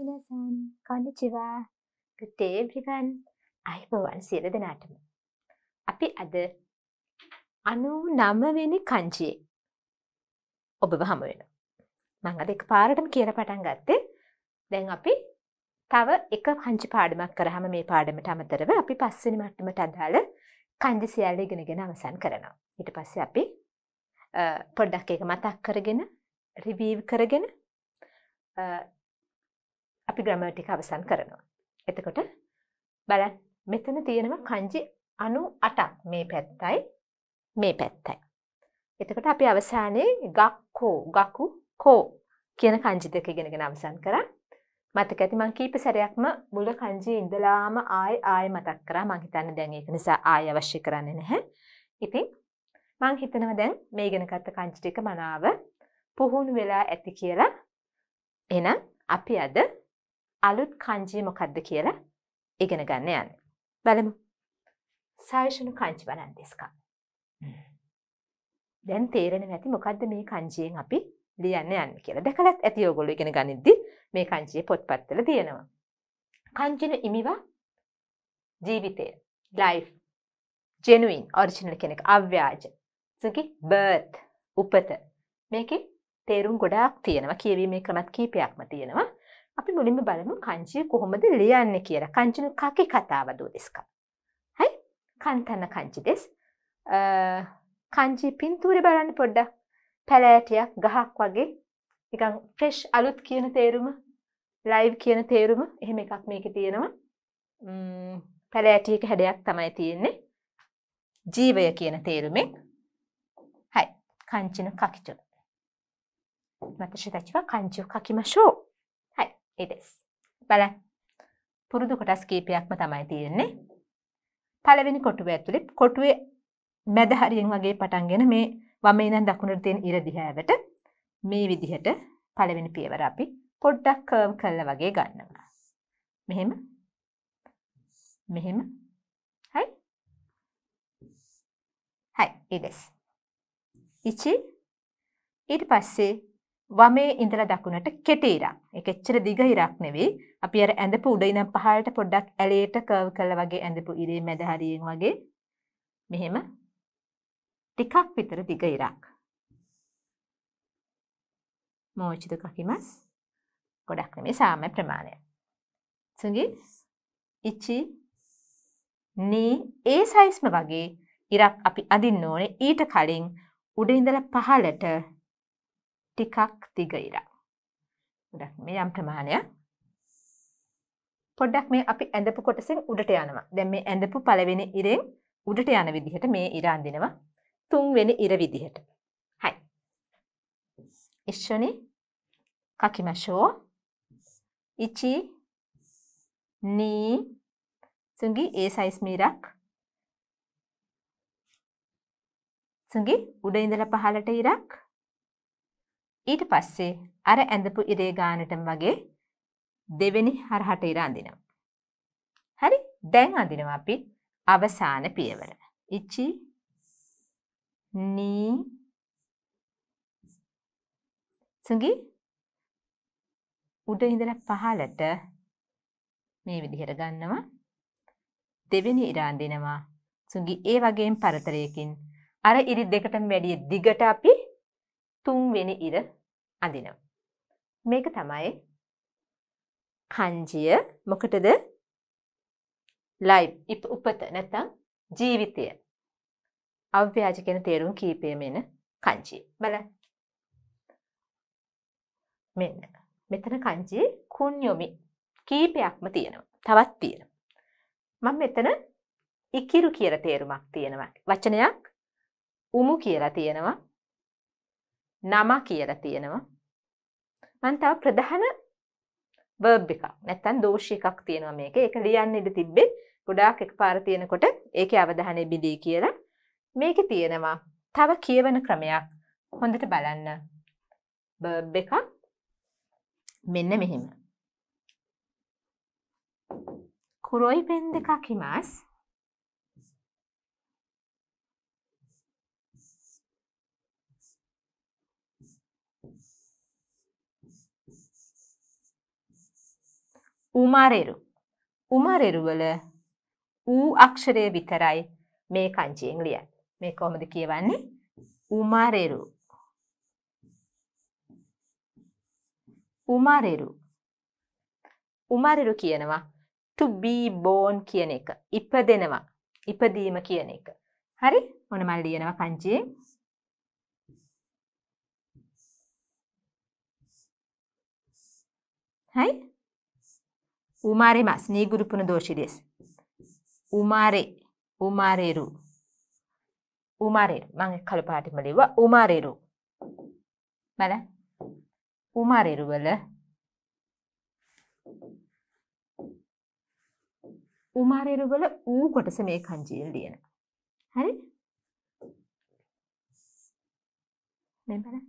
මිනසන් කොන්නිචිවා ගුටේබ්‍රිවන් අයිබවන් සියල දෙනාටම. අපි අද අනූ නම්මවෙනි කංචියේ ඔබව හමුවෙන. මං අද එක පාරටම කියර පටන් ගත්තේ දැන් අපි තව එක කංචි පාඩමක් කරහම මේ පාඩමට අමතරව අපි පස්සනි මට්ටමට අදාළ කංජි සියල්ල ඉගෙනගෙන අවසන් කරනවා. ඉට පස්ස අපි පොඩ්ඩක් එක මතක් කරගෙන රිවීව් කරගෙන අපි ග්‍රමර් ටික අවසන් කරනවා. එතකොට බලන්න මෙතන තියෙනවා කංජි 98ක් මේ පැත්තයි මේ පැත්තයි. එතකොට අපි අවසානයේ ගක්කෝ ගකු කෝ කියන කංජි දෙක ඉගෙනගෙන අවසන් කරා. මතක ඇති මං කීප සැරයක්ම මුල කංජියේ ඉඳලාම ආයි ආයි මතක් කරා. මං හිතන්නේ දැන් ඒක නිසා ආය අවශ්‍ය කරන්නේ නැහැ. ඉතින් මං හිතනවා දැන් මේ ඉගෙන ගත්ත කංජි ටික මනාව පුහුණු වෙලා ඇති කියලා. එහෙනම් අපි අද අලුත් කංචී මොකක්ද කියලා ඉගෙන ගන්න යන්න. බලමු. සායෂණු කංචි වනන්දෙස්කා. දැන් තේරෙන නැති මොකක්ද මේ කංචියෙන් අපි ලියන්න යන්න කියලා දැකලත් ඇති ඔයගොල්ලෝ ඉගෙන ගනිද්දි මේ කංචියේ පොත්පත්වල තියෙනවා. කංචින ඉමිවා ජීවිතය life genuine original කෙනෙක් අව්‍යාජ සුකි birth උපත මේකේ තේරුම් ගොඩාක් තියෙනවා කියවීමේ ක්‍රමත් කීපයක්ම තියෙනවා අපි මුලින්ම බලමු කංචිය කොහොමද ලියන්න කියලා කංචිනු කකි කතාව දෝ දෙස්ක. හැයි කන්තන්න කංචි දෙස් කංචි පින්තූරි බලන්න පොඩ්ඩක් පැලෑටයක් ගහක් වගේ එකන් ෆ්‍රෙෂ් අලුත් කියන තේරුම ලයිව් කියන තේරුම එහෙම එකක් මේක තියෙනවා පැලෑටියක හැඩයක් තමයි තියෙන්නේ ජීවය කියන තේරුමෙන් හැයි කංචින කකිචුන 私たちは漢字を書きましょう。හිටෙස්. බල පුරුදු කොටස් කීපයක්ම තමයි තියෙන්නේ. පළවෙනි කොටුව ඇතුළේ කොටුවේ මැද හරියෙන් වගේ පටන්ගෙන මේ වම ඉඳන් දකුණට තියෙන ඉර දිහාවට මේ විදිහට පළවෙනි පියවර අපි පොඩ්ඩක් කර්ව් කරලා වගේ ගන්නවා. මෙහෙම මෙහෙම හයි හයි ඉදස්. ඉචි ඊට පස්සේ වමේ ඉඳලා දකුණට කෙටි ඉරක්. ඒක එච්චර දිග ඉරක් නෙවෙයි. අපි අර ඇඳපු උඩ ඉඳන් පහළට පොඩ්ඩක් ඇලේට කර්ව් කරලා වගේ ඇඳපු ඉරේ මැද හරියෙන් වගේ මෙහෙම ටිකක් විතර දිග ඉරක්. මෝචිද කකිමස්. ගොඩක් නෙමෙයි සාමාන්‍ය ප්‍රමාණය. සුඟි ඉචි නී ඒ සයිස්ම වගේ ඉරක් අපි අදින්න ඕනේ ඊට කලින් උඩ ඉඳලා පහළට ටිකක් දිග ඉරක්. ගොඩක් මේ යම් ප්‍රමාණයක්. පොඩ්ඩක් මේ අපි ඇඳපු කොටසින් උඩට යනවා. දැන් මේ ඇඳපු පළවෙනි ඉරෙන් උඩට යන විදිහට මේ ඉර අඳිනවා. තුන්වෙනි ඉර විදිහට. හයි. ඉස්සොනි කකිමෂෝ ඉචි නී සුඟි ඒ සයිස් මීරක් සුඟි උඩ ඉඳලා පහලට ඉරක් ඊට පස්සේ අර ඇඳපු ඉරේ ගානටම වගේ දෙවෙනි හරහට ඉර අඳිනවා. හරි දැන් අඳිනවා අපි අවසාන පියවර. ඉචි නී සුඟි උඩ ඉඳලා පහලට මේ විදිහට ගන්නවා දෙවෙනි ඉර අඳිනවා සුඟි ඒ වගේම පරතරයකින් අර ඉරි දෙකටම වැඩිය දිගට අපි තුන්වෙනි ඉර අඳිනවා. මේක තමයි කංජිය මොකටද ලයි උපත නැත්තම් ජීවිතය අව්‍යාජ කෙන තේරුම් කීපයම එන කංචිය බල මෙන්න මෙතන කංචි කුන් යොමි කීපයක්ම තියෙනවා තවත් තියෙන මම මෙතන ඉකිරු කියල තේරුමක් තියෙනවා වචනයක් උමු කියලා තියෙනවා නම කියලා තියෙනවා. මම තව ප්‍රධාන verb එකක් නැත්නම් දෝෂ එකක් තියෙනවා මේක. ඒක ලියන්න ඉඩ තිබ්බේ ගොඩාක් එකපාර තියෙනකොට ඒකේ අවධානය බිඳී කියලා. මේකේ තියෙනවා තව කියවන ක්‍රමයක්. හොඳට බලන්න. verb එකක් මෙන්න මෙහෙම. 黒いペンで書きます。උමාරෙරු උමාරෙරුවල ඌ අක්ෂරය විතරයි මේ කංචියෙන් ලියන් මේ කොහොමද කියවන්නේ උමාරෙරු උමාරෙරු උමාරෙරු කියනවා to be born කියන එක ඉපදෙනවා ඉපදීම කියන එක හරි මොන මල් ලියනවා කංචියෙන් හයි umaremas nigurupuna doshi desu. Umare, umareru. Umareru. මම කළු පාටම ලිව්වා උමාරෙරු. බලන්න. උමාරෙරු වල උමාරෙරු වල ඌ කොටස මේ කංජියෙන් ලියන. හරි? මේ බලන්න.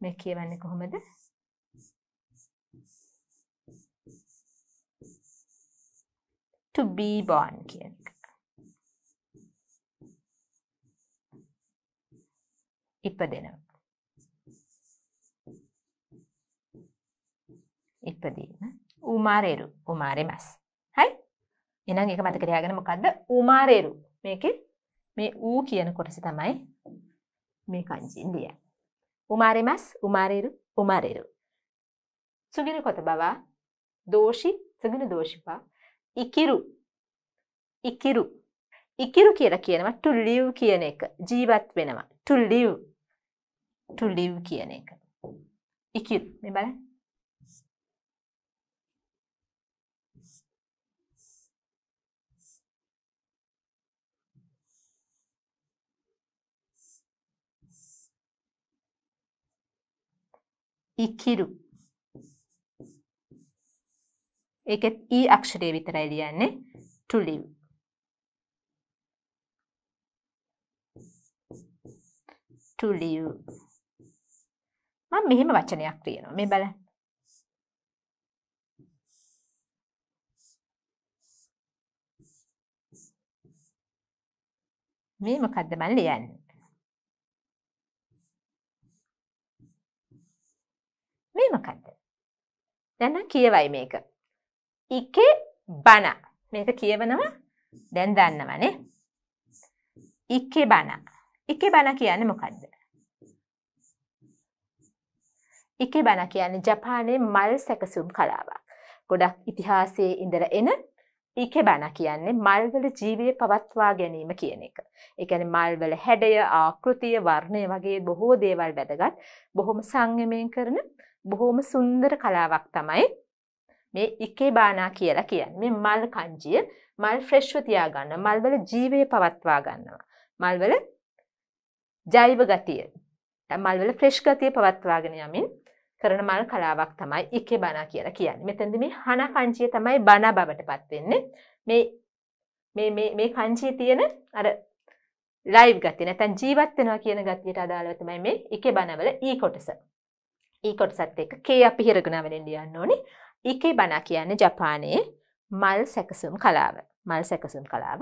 මේ කියවන්නේ කොහොමද? to be born කියන එක. ඉපදෙනවා. ඉපදීම උමාරේරු උමාරෙමස්. හරි? එහෙනම් ඒක මතක තියාගන්න මොකද්ද? උමාරේරු. මේකේ මේ ඌ කියන කොටස තමයි මේ කංචින් දිය. උමාරෙමස් උමාරේරු උමාරේරු. සුගින කොට බව දෝෂි සුගින දෝෂිපා ඉකිරු ඉකිරු ඉකිරු කියලා කියනවා to live කියන එක ජීවත් වෙනවා to live to live කියන එක ඉකිරු මේ බලන්න ඉකිරු ඒකෙත් ඊ e අක්ෂරය විතරයි ලියන්නේ to live. to live. මම මෙහෙම වචනයක් තියෙනවා. මේ බලන්න. මේ මොකද්ද මම ලියන්නේ? මේ මොකද්ද? දැන් කියවයි මේක. ඉකේ බන මේක කියවනවා දැන් දන්නවනේ ඉකේ බන ඉකේ බන කියන්නේ මොකද්ද ඉකේ බන කියන්නේ ජපානයේ මල් සැකසුම් කලාවක් ගොඩක් ඉතිහාසයේ ඉඳලා එන ඉකේ බන කියන්නේ මල්වල ජීවය පවත්වා ගැනීම කියන එක. ඒ කියන්නේ මල්වල හැඩය, ආකෘතිය, වර්ණය වගේ බොහෝ දේවල් වැදගත්. බොහොම සංයමයෙන් කරන බොහොම සුන්දර කලාවක් තමයි මේ ඉකේබානා කියලා කියන්නේ මල් කංජිය මල් ෆ්‍රෙෂ්ව තියාගන්න මල්වල ජීවය පවත්වා ගන්නවා. මල්වල ජෛව ගතිය මල්වල ෆ්‍රෙෂ් ගතිය පවත්වාගෙන යමින් කරන මල් කලාවක් තමයි ඉකේ බණ කියලා කියන්නේ. මෙතෙන්ද මේ හන කංචිය තමයි බණ බවටපත් වෙන්නේ. මේ මේ මේ මේ කංචිය තියෙන අර ලයිව් ගතිය නැත්නම් ජීවත් වෙනවා කියන ගතියට අදාළව තමයි මේ ඉකේ බණවල ඊ e කොටස. ඊ e කොටසත් එක්ක K අපි හිරගුණ වෙලෙන් ලියන්න ඕනේ. ඒකේ බනා කියන්න ජපානයේ මල් සැකසුම් කලාව මල් සැකසුම් කලාව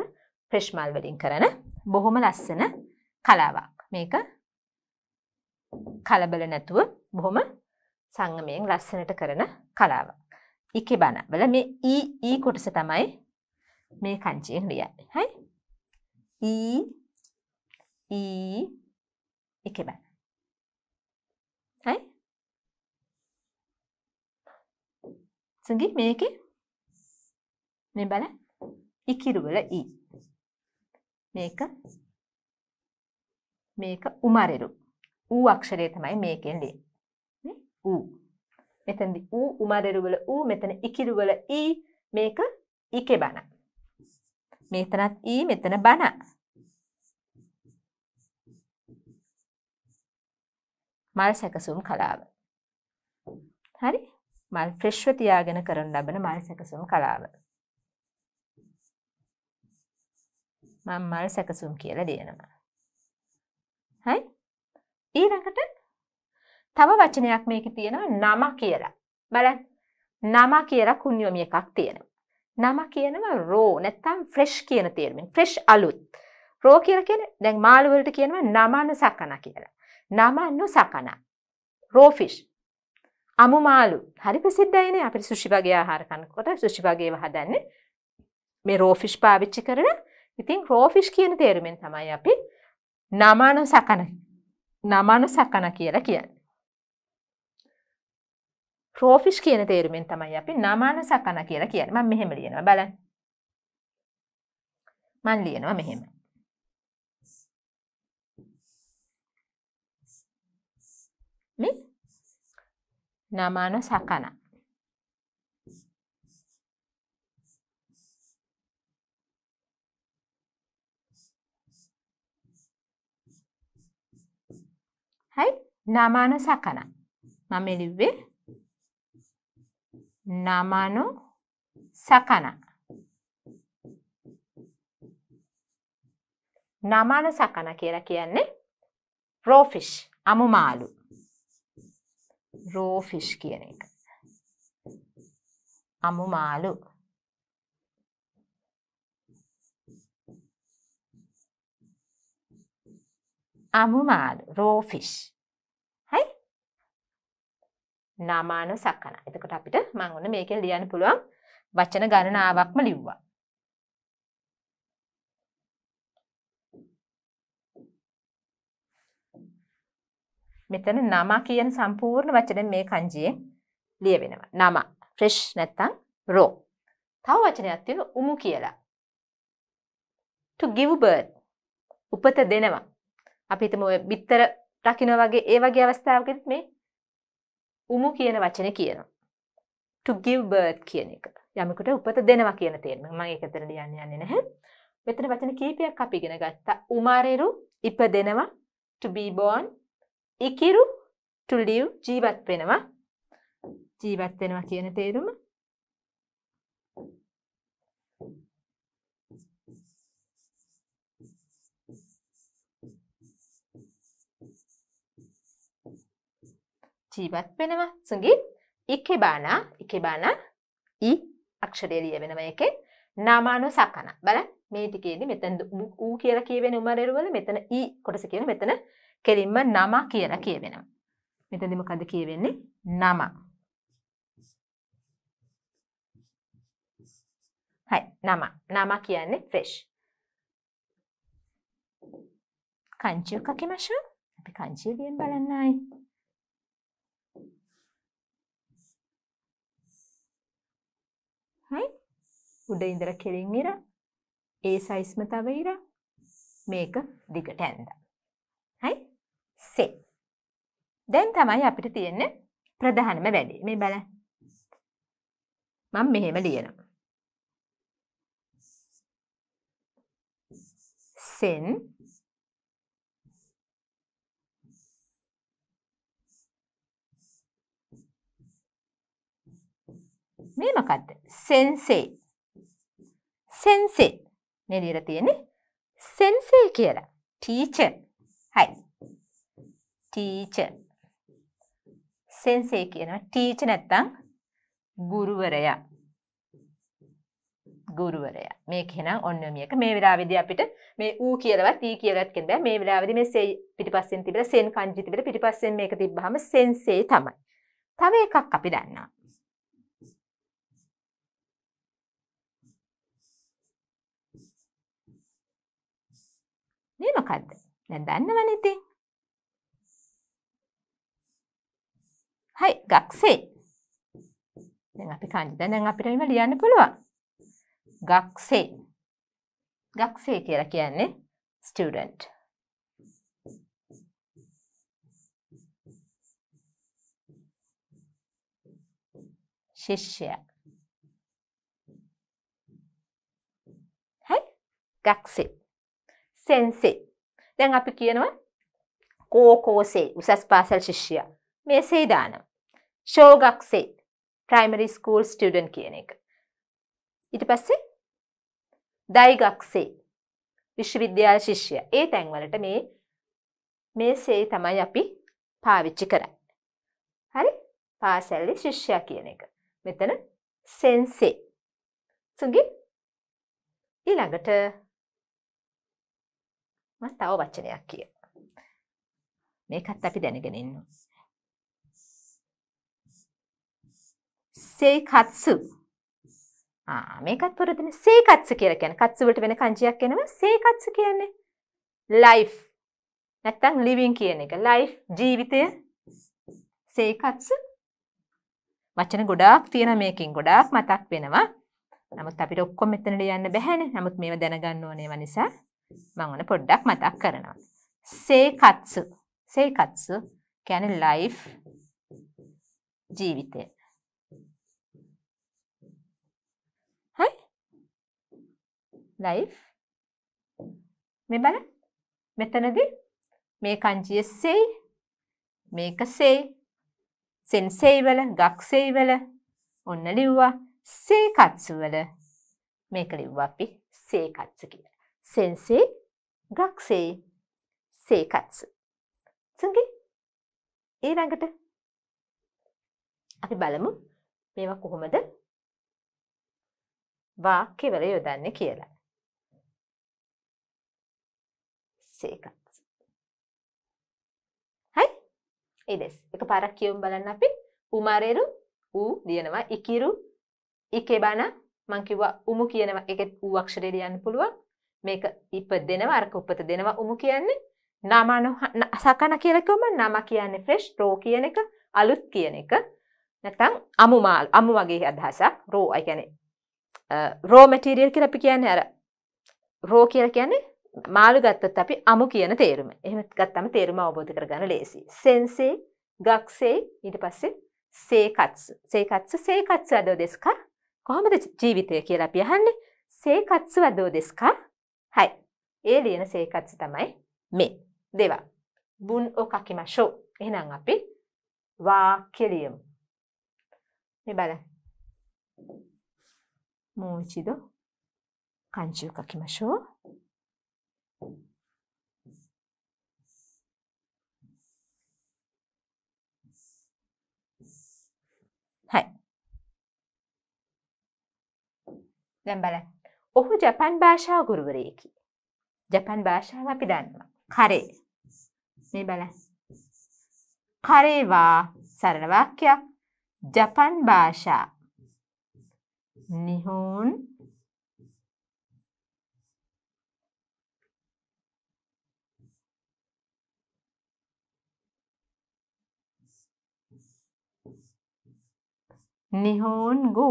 ප්‍රශ්මල් වලින් කරන බොහොම ලස්සන කලාවක් මේක කලබල නැතුව බොහොම සංගමයෙන් ලස්සනට කරන කලාව. ඉකෙ බණ වල මේ ඊ ඊ කොටස තමයි මේ කංචියෙන් ලියන්නේ. හයි? ඊ ඊ ඉකෙ බණ. 次 මේක මේ බල ඉකිරුවල ඊ e. මේක මේක උමරෙරු ඌ අක්ෂරය තමයි මේකෙන් ලේ ඌ මෙතැදි ඌ උමරෙරුවල ඌ මෙතන ඉකිරුවල ඊ e, මේක ඉකෙ බණ මෙතනත් ඊ e, මෙතන බණ මල් සැකසුම් කලාව හරි මල් ෆ්‍රෙෂ්ව තියාගෙන කරන ලබන මල් සැකසුම් කලාව. මම මල් සැකසුම් කියලා දෙනවා. හයි? ඊළඟට තව වචනයක් මේකේ තියෙනවා නම කියලා. බලන්න. නම කියලා කුණ්‍යොමි එකක් තියෙනවා. නම කියනවා රෝ නැත්තම් ෆ්‍රෙෂ් කියන තේරුමෙන්. ෆ්‍රෙෂ් අලුත්. රෝ කියලා කියන්නේ දැන් මාළු වලට කියනවා නමන සකන කියලා. නමන්නු සකන. Raw fish. අමුමාලු හරි ප්‍රසිද්ධයින අපි සුෂි වගේ ආහාරකන්කොට සුෂි වගේ හදන්න මේ රෝෆිෂ් පාවිච්චි කරන ඉතින් රෝෆිෂ් කියන තේරුමෙන් තමයි අපි නමානු සකන නමානු සකන කියලා කියන්න රෝෆිෂ් කියන තේරුමෙන් තමයි අපි නමාන සකන කියලා කියන ම මෙහෙම ලියනවා බලන් මන් ලියනවා මෙහෙම na maana sakana. හයි නාමාන සකන මම ලිව්වේ නාමානු සකන නාමාන සකන කියලා කියන්නේ රෝෆිෂ් අමුමාලු රෝ ෆිෂ් කියන එක. අමු මාළු. අමු මාළු රෝ ෆිෂ්. හයි. නාමානු සකන. එතකොට අපිට මම ඔන්න මේකේ ලියන්න පුළුවන් වචන ගණනාවක්ම ලිව්වා. මෙතන නම කියන සම්පූර්ණ වචන මේ කංජියෙන් ලියවෙනවා. නම ෆ්‍රෙෂ් නැත්තම් රෝ. තව වචනයක් තියෙන උමු කියලා. to give birth උපත දෙනවා. අපි හිතමු ඔය බිත්තර රකින්න වගේ ඒ වගේ අවස්ථාවකදී මේ උමු කියන වචනේ කියනවා. to give birth කියන එක. යමෙකුට උපත දෙනවා කියන තේරුම. මම ඒක ඇතර ලියන්න යන්නේ නැහැ. මෙතන වචන කීපයක් අපි ඉගෙන ගත්තා. උමාරෙරු ඉපදෙනවා to be born ඉකිරු ටුලිය් ජීවත් වෙනවා ජීවත් වෙනවා කියන තේරුම ජීවත් වෙනවා සුගී ඉකෙබානා ඉකෙබානා ඊ අක්ෂරය ලියවෙනවා එකෙන් නාමානු සකන බල මේ ටිකේදී මෙතන ඌ කියලා කියවෙන උමරෙරුවල මෙතන ඊ කොටස කියන මෙතන කෙලින්ම නම කියලා කියවෙනවා. මෙතනදි මොකද කියවෙන්නේ? නම. හයි නම. නම කියන්නේ fish. kanji kakimashou. අපි kanji ලියන් බලන්නයි. හයි. උඩ ඉඳලා කෙලින් ඉර. ඒ සයිස්ම තව ඉර. මේක දිගට ඇඳලා පස්සේ දැන් තමයි අපිට තියෙන ප්‍රධානම වැඩේ මේ බල මම මෙහෙම ලියනවා සෙන් මේ මොකක්ද සෙන්සේ සෙන්සේ මේ ලියලා තියෙන්නේ සෙන්සේ කියලා ටීචර් හයි ටීචර් සෙන්සේ කියනවා ටීචර් නැත්තම් ගුරුවරයා ගුරුවරයා මේක එහෙනම් ඔන්න මේක මේ වෙලාවේදී අපිට මේ ඌ කියලාවත් ඊ කියලාවත් කියන්න බෑ මේ වෙලාවේදී මේ සේ පිටිපස්සෙන් තිබිලා සෙන් කංජි තිබිලා පිටිපස්සෙන් මේක තිබ්බහම සෙන්සේ තමයි තව එකක් අපි දන්නවා මේ මොකද්ද දැන් දන්නවනේ ඉතින් හයි ගක්සේ. දැන් අපි කන්ද දැන් අපිට මේව ලියන්න පුළුවන්. ගක්සේ. ගක්සේ කියලා කියන්නේ student. ශිෂ්‍යයා. හයි ගක්සේ. සෙන්සේ. දැන් අපි කියනවා කෝකෝසේ උසස් පාසල් ශිෂ්‍යයා. මේසේ දානම් ෂෝගක් සේ ප්‍රයිමරි ස්කූල් ස්ටඩන් කියන එක ඉට පස්සේ දයිගක්සේ විශ්වවිද්‍යාල ශිෂ්‍ය ඒ තැන්වලට මේ මේ සේ තමයි අපි පාවිච්චි කරන්න. හරි පාසැල්ලි ශිෂ්‍යයා කියන එක. මෙතන සෙන්සේ. සුගි ඊළඟට මම තව වචනයක් කිය. මේකත් අපි දැනගෙන ඉන්නවා. සේකත්සු. ආ මේකත් පුරදින සේකත්සු කියලා කියන්නේ කත්සු වලට වෙන කංජියක් එනවා සේකත්සු කියන්නේ life නැත්තම් living කියන එක. life ජීවිතය සේකත්සු වචන ගොඩාක් තියෙන මේකෙන් ගොඩාක් මතක් වෙනවා. නමුත් අපිට ඔක්කොම මෙතනට යන්න බැහැනේ. නමුත් මේව දැනගන්න ඕනේ ඒවා නිසා මම ඔන පොඩ්ඩක් මතක් කරනවා. සේකත්සු. සේකත්සු කියන්නේ life ජීවිතය. life මේ බලන්න මෙතනදී මේ කංචිය සෙයි මේක සෙයි සෙන්සෙයි වල ගක්සෙයි වල ඔන්න ලිව්වා සේ කත්සු වල මේක ලිව්වා අපි සේ කත්සු කියලා සෙන්සෙයි ගක්සෙයි සේ කත්සු සංගේ ඊළඟට අපි බලමු මේවා කොහොමද වාක්‍යවල යොදන්නේ කියලා ඒකත්. හයි එදෙස් එක පාරක් කියවම් බලන්න අපි උමරෙරු ඌ දියනවා ඉකිරු ඉකෙබන මංකිවා උමු කියනවා එකෙත් ඌ අක්ෂරය ලියන්න පුළුවන් මේක ඉප දෙනවා අරක උපත දෙනවා උමු කියන්නේ නමන සකන කියලකම නම කියන්නේ ෆ්‍රෙෂ් රෝ කියන එක අලුත් කියන එක නැතම් අමුමාල් අමු වගේ අදහසක් රෝ අයි කියන්නේ රෝ මැටීරියල් කියලා අපි කියන්නේ අර රෝ කියලා කියන්නේ මාළු ගත්තත් අපි අමු කියන තේරුම. එහෙම ගත්තම තේරුම අවබෝධ කරගන්න ලේසි. සෙන්සේ, ගක්සේ ඊට පස්සේ සේකත්සු. සේකත්සු සේකත්සු අදෝ දෙස්ක? කොහොමද ජීවිතය කියලා අපි අහන්නේ? සේකත්සු අදෝ දෙස්ක? හයි. ඒ ලියන සේකත්සු තමයි මේ. දෙවා. බුන් ඔ කකිමෂෝ. එහෙනම් අපි වාක්‍ය ලියමු. මේ බලන්න. もう一度漢字を書きましょう。はい。දැම්බල ඔහු ජපන් භාෂාව ගුරුවරයකි. ජපන් භාෂාව අපි දන්නවා. කරේ. මේ බල. කරේවා සරණ වාක්‍යයක්. ජපන් භාෂා. නිහුන් Nihongo.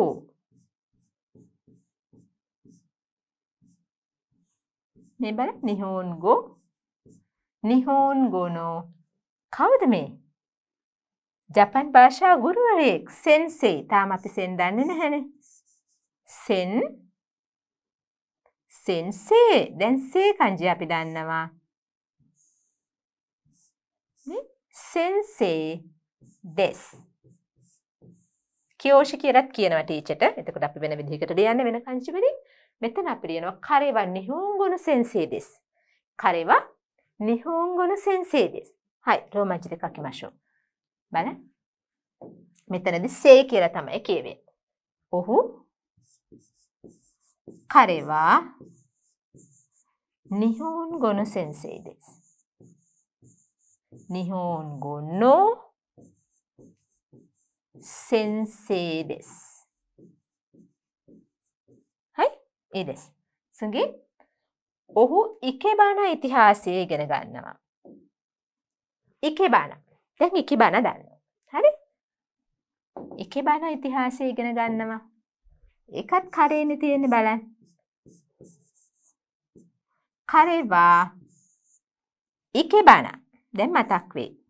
මේ බලන්න නිහෝන්ගෝ නිහෝන්ගෝනෝ කවුද මේ? ජපන් භාෂා ගුරුවරයෙක් සෙන්සේ. තාම අපි සෙන් දන්නේ නැහැනේ. සෙන් සෙන්සේ. දැන් සේ kanji අපි දන්නවා. සෙන්සේ です。කියෝෂි කියලත් කියනවා ටීචට එතකොට අපි වෙන විදිහකට ලියන්න වෙන කංචි වලින් මෙතන අපි ලියනවා කරේවා නිහුංගුණු සෙන්සේ දෙස් කරේවා නිහුංගුණු සෙන්සේ දෙස් හයි රෝමංචි දෙකක් කිමශෝ බල මෙතනදි සේ කියලා තමයි කියවේ ඔහු කරේවා නිහුන් ගොනු සෙන්සේ දෙස් නිහුන් ගොන්නෝ 先生です。はい、いいです。次、ඔහු ඉකෙබාන ඉතිහාසය ඉගෙන ගන්නවා. ඉකෙබාන. දැන් ඉකෙබාන දන්නවා. හරි? ඉකෙබාන ඉතිහාසය ඉගෙන ගන්නවා. එකත් කරේනේ තියෙන්නේ බලන්න. කරේවා ඉකෙබාන. දැන් මතක් වෙයි.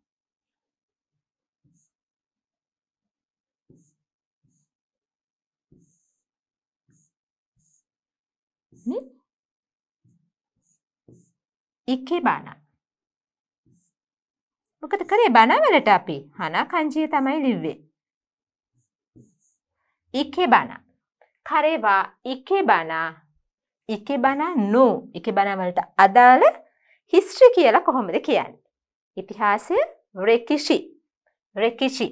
ඉක්කේ බානා. මොකද කරේ බනවලට අපි හනා කංජිය තමයි ලිව්වේ. ඉක්කේ බනා. කරේවා ඉක්කේ බනා ඉකේ බනා නෝ එක බනවලට අදාළ හිස්ට්‍රි කියලා කොහොමද කියන්න. ඉතිහාසය රෙකිෂි රෙකිෂි.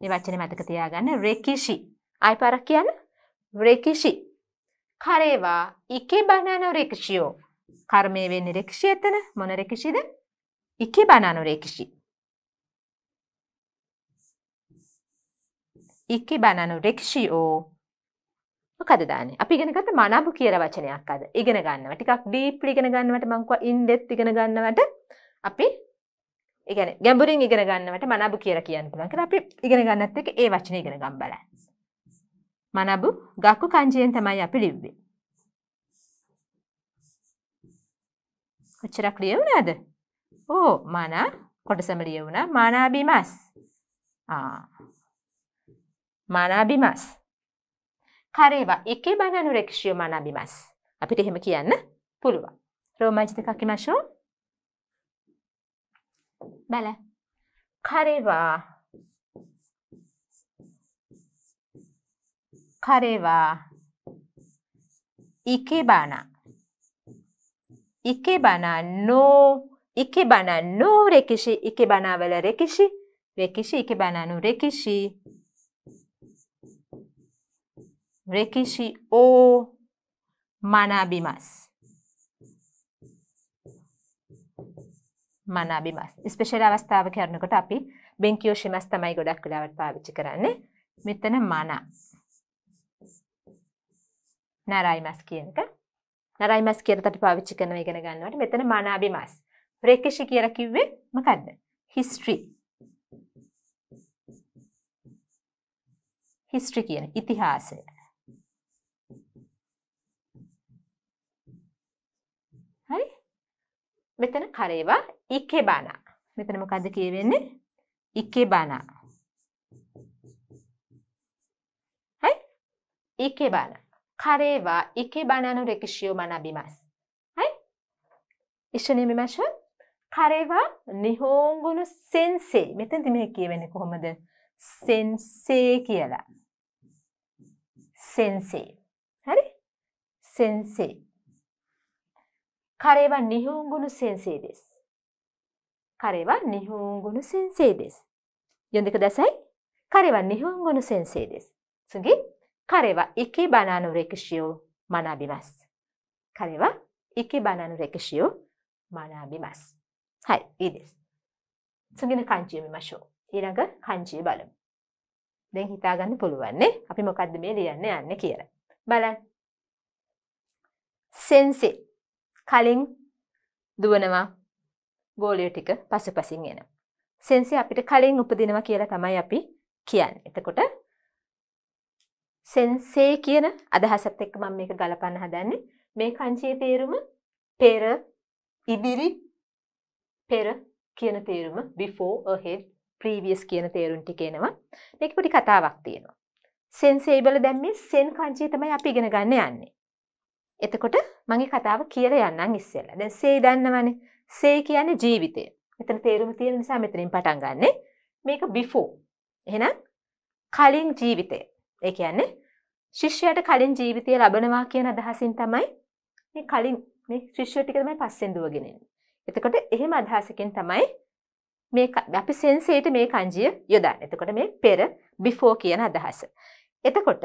වචන මතක තියාගන්න රෙකිෂි අයිපාරක් කියන්න 歴史。彼は生け花の歴史を。කර්මය වෙන්න රෙක්ෂි එතන මොන රෙකිසිද ඉකි බනනු රෙකිසි. ඉක්කි බනනු රෙක්ෂි ඕ කදදාන අපිගෙනගත මනාපු කියර වචනයක් අද ඉගෙන ගන්නව ටිකක් ඩීප් ලිගෙන ගන්නවට මංකව ඉන්ඩෙත් ඉගෙන ගන්නවට අපි ඉගෙන ගැඹුරින් ඉගෙන ගන්නවට මනාපු කියර කියන්න පුළන්ක අපි ඉගෙන ගන්නත් එක ඒ වචනය ඉගෙන ගම්බලයි මනබු ගක්කු කංජයෙන් තමයි අපි ලිව්වේ. කොච්චරක් ලියවුණාද? ඕ මනා කොටසම ලියවුණා මානාබිමස්. ආ. මානාබිමස්. කරේවා එකේ බනනු රෙක්ෂිය මානාබිමස්. අපිට එහෙම කියන්න පුළුවන්. රෝමාජිත කකිමෂෝ බැල. කරේවා 彼は ikebana ikebana no ikebana no rekishi ikebana වල රෙකිෂි රෙකිෂි ikebana no රෙකිෂි රෙකිෂි o manabimasu මනාබිමස් ස්පේෂල් අවස්ථාව කරනකොට අපි බෙන්කියෝ ශිමස් තමයි ගොඩක් වෙලාවට පාවිච්චි කරන්නේ මෙතන මනා නැරයි මස් කියන එක. නැරයි මස් කියන තට පාවිච්චි කරනවා ඉගෙන ගන්නවට මෙතන මනාබි මස්. ප්‍රේක්ෂි කියලා කිව්වේ මොකද්ද? history. history කියන ඉතිහාසය. හරි? මෙතන කරේවා ඉකේබානා. මෙතන මොකද්ද කියවෙන්නේ? ඉකේබානා. හරි? ඉකේබානා. 彼は生け花の歴史を学びます。はい。一緒に見ましょう。彼は日本語の先生。මෙතනදි මේ කියවෙන්නේ කොහොමද? sensei කියලා. sensei. හරි? sensei. 彼は日本語の先生です。彼は日本語の先生です。読んでください。彼は日本語の先生です。次。彼は生け花の歴史を学びます。彼は生け花の歴史を学びます。はい、いいです。次の漢字読みましょう。ඊළඟ කංචී බලමු. දැන් හිතාගන්න පුළුවන් නේ අපි මොකද්ද මේ ලියන්න යන්නේ කියලා. බලන්න. සෙන්සි කලින් දුවනවා ගෝලිය ටික පසුපසින් එනවා. සෙන්සි අපිට කලින් උපදිනවා කියලා තමයි අපි කියන්නේ. එතකොට සෙන්සේ කියන අදහසත් එක්ක මම මේක ගලපන්න හදන්නේ මේ කංචයේ තේරුම පෙර ඉදිරි පෙර කියන තේරුම before ahead previous කියන තේරුම් ටිකේනවා මේක පොඩි කතාවක් තියෙනවා සෙන්සේබල දැම්මේ සෙන් කංචිය තමයි අපි ඉගෙන ගන්න යන්නේ එතකොට මගේ කතාව කියලා යන්නම් ඉස්සෙල්ලා දැන් සේ දන්නවනේ සේ කියන්නේ ජීවිතය මෙතන තේරුම තියෙන නිසා මෙතනින් පටන් ගන්නෙ මේක before එහෙනම් කලින් ජීවිතය ඒ කියන්නේ ශිෂ්‍යයට කලින් ජීවිතය ලබනවා කියන අදහසින් තමයි මේ කලින් මේ ශිෂ්‍යය ටික තමයි පස්සෙන් දුවගෙන එන්නේ. එතකොට එහෙම අදහසකින් තමයි මේ අපි සෙන්සේට මේ කංජිය යොදන්නේ. එතකොට මේ පෙර බිෆෝ කියන අදහස. එතකොට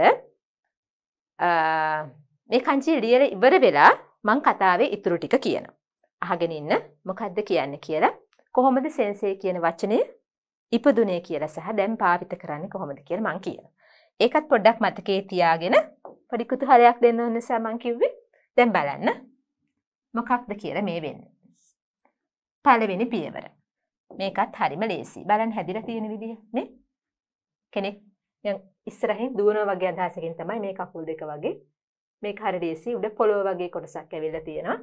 මේ කංචිය ලියල ඉවර වෙලා මං කතාවේ ඉතුරු ටික කියනවා. අහගෙන ඉන්න මොකද්ද කියන්නේ කියලා කොහොමද සෙන්සේ කියන වචනය ඉපදුනේ කියලා සහ දැන් පාවිත කරන්නේ කොහොමද කියලා මං කියනවා. ඒකත් පොඩ්ඩක් මතකේ තියාගෙන පොඩි කුතුහලයක් දෙන්න ඕන නිසා මං කිව්වේ දැන් බලන්න මොකක්ද කියලා මේ වෙන්නේ. පළවෙනි පියවර. මේකත් හරිම ලේසි. බලන්න හැදිලා තියෙන විදිහ නේ? කෙනෙක් දැන් ඉස්සරහින් දුවනවා වගේ අදහසකින් තමයි මේ කකුල් දෙක වගේ මේක හරි ලේසි උඩ පොළොව වගේ කොටසක් ඇවිල්ලා තියෙනවා.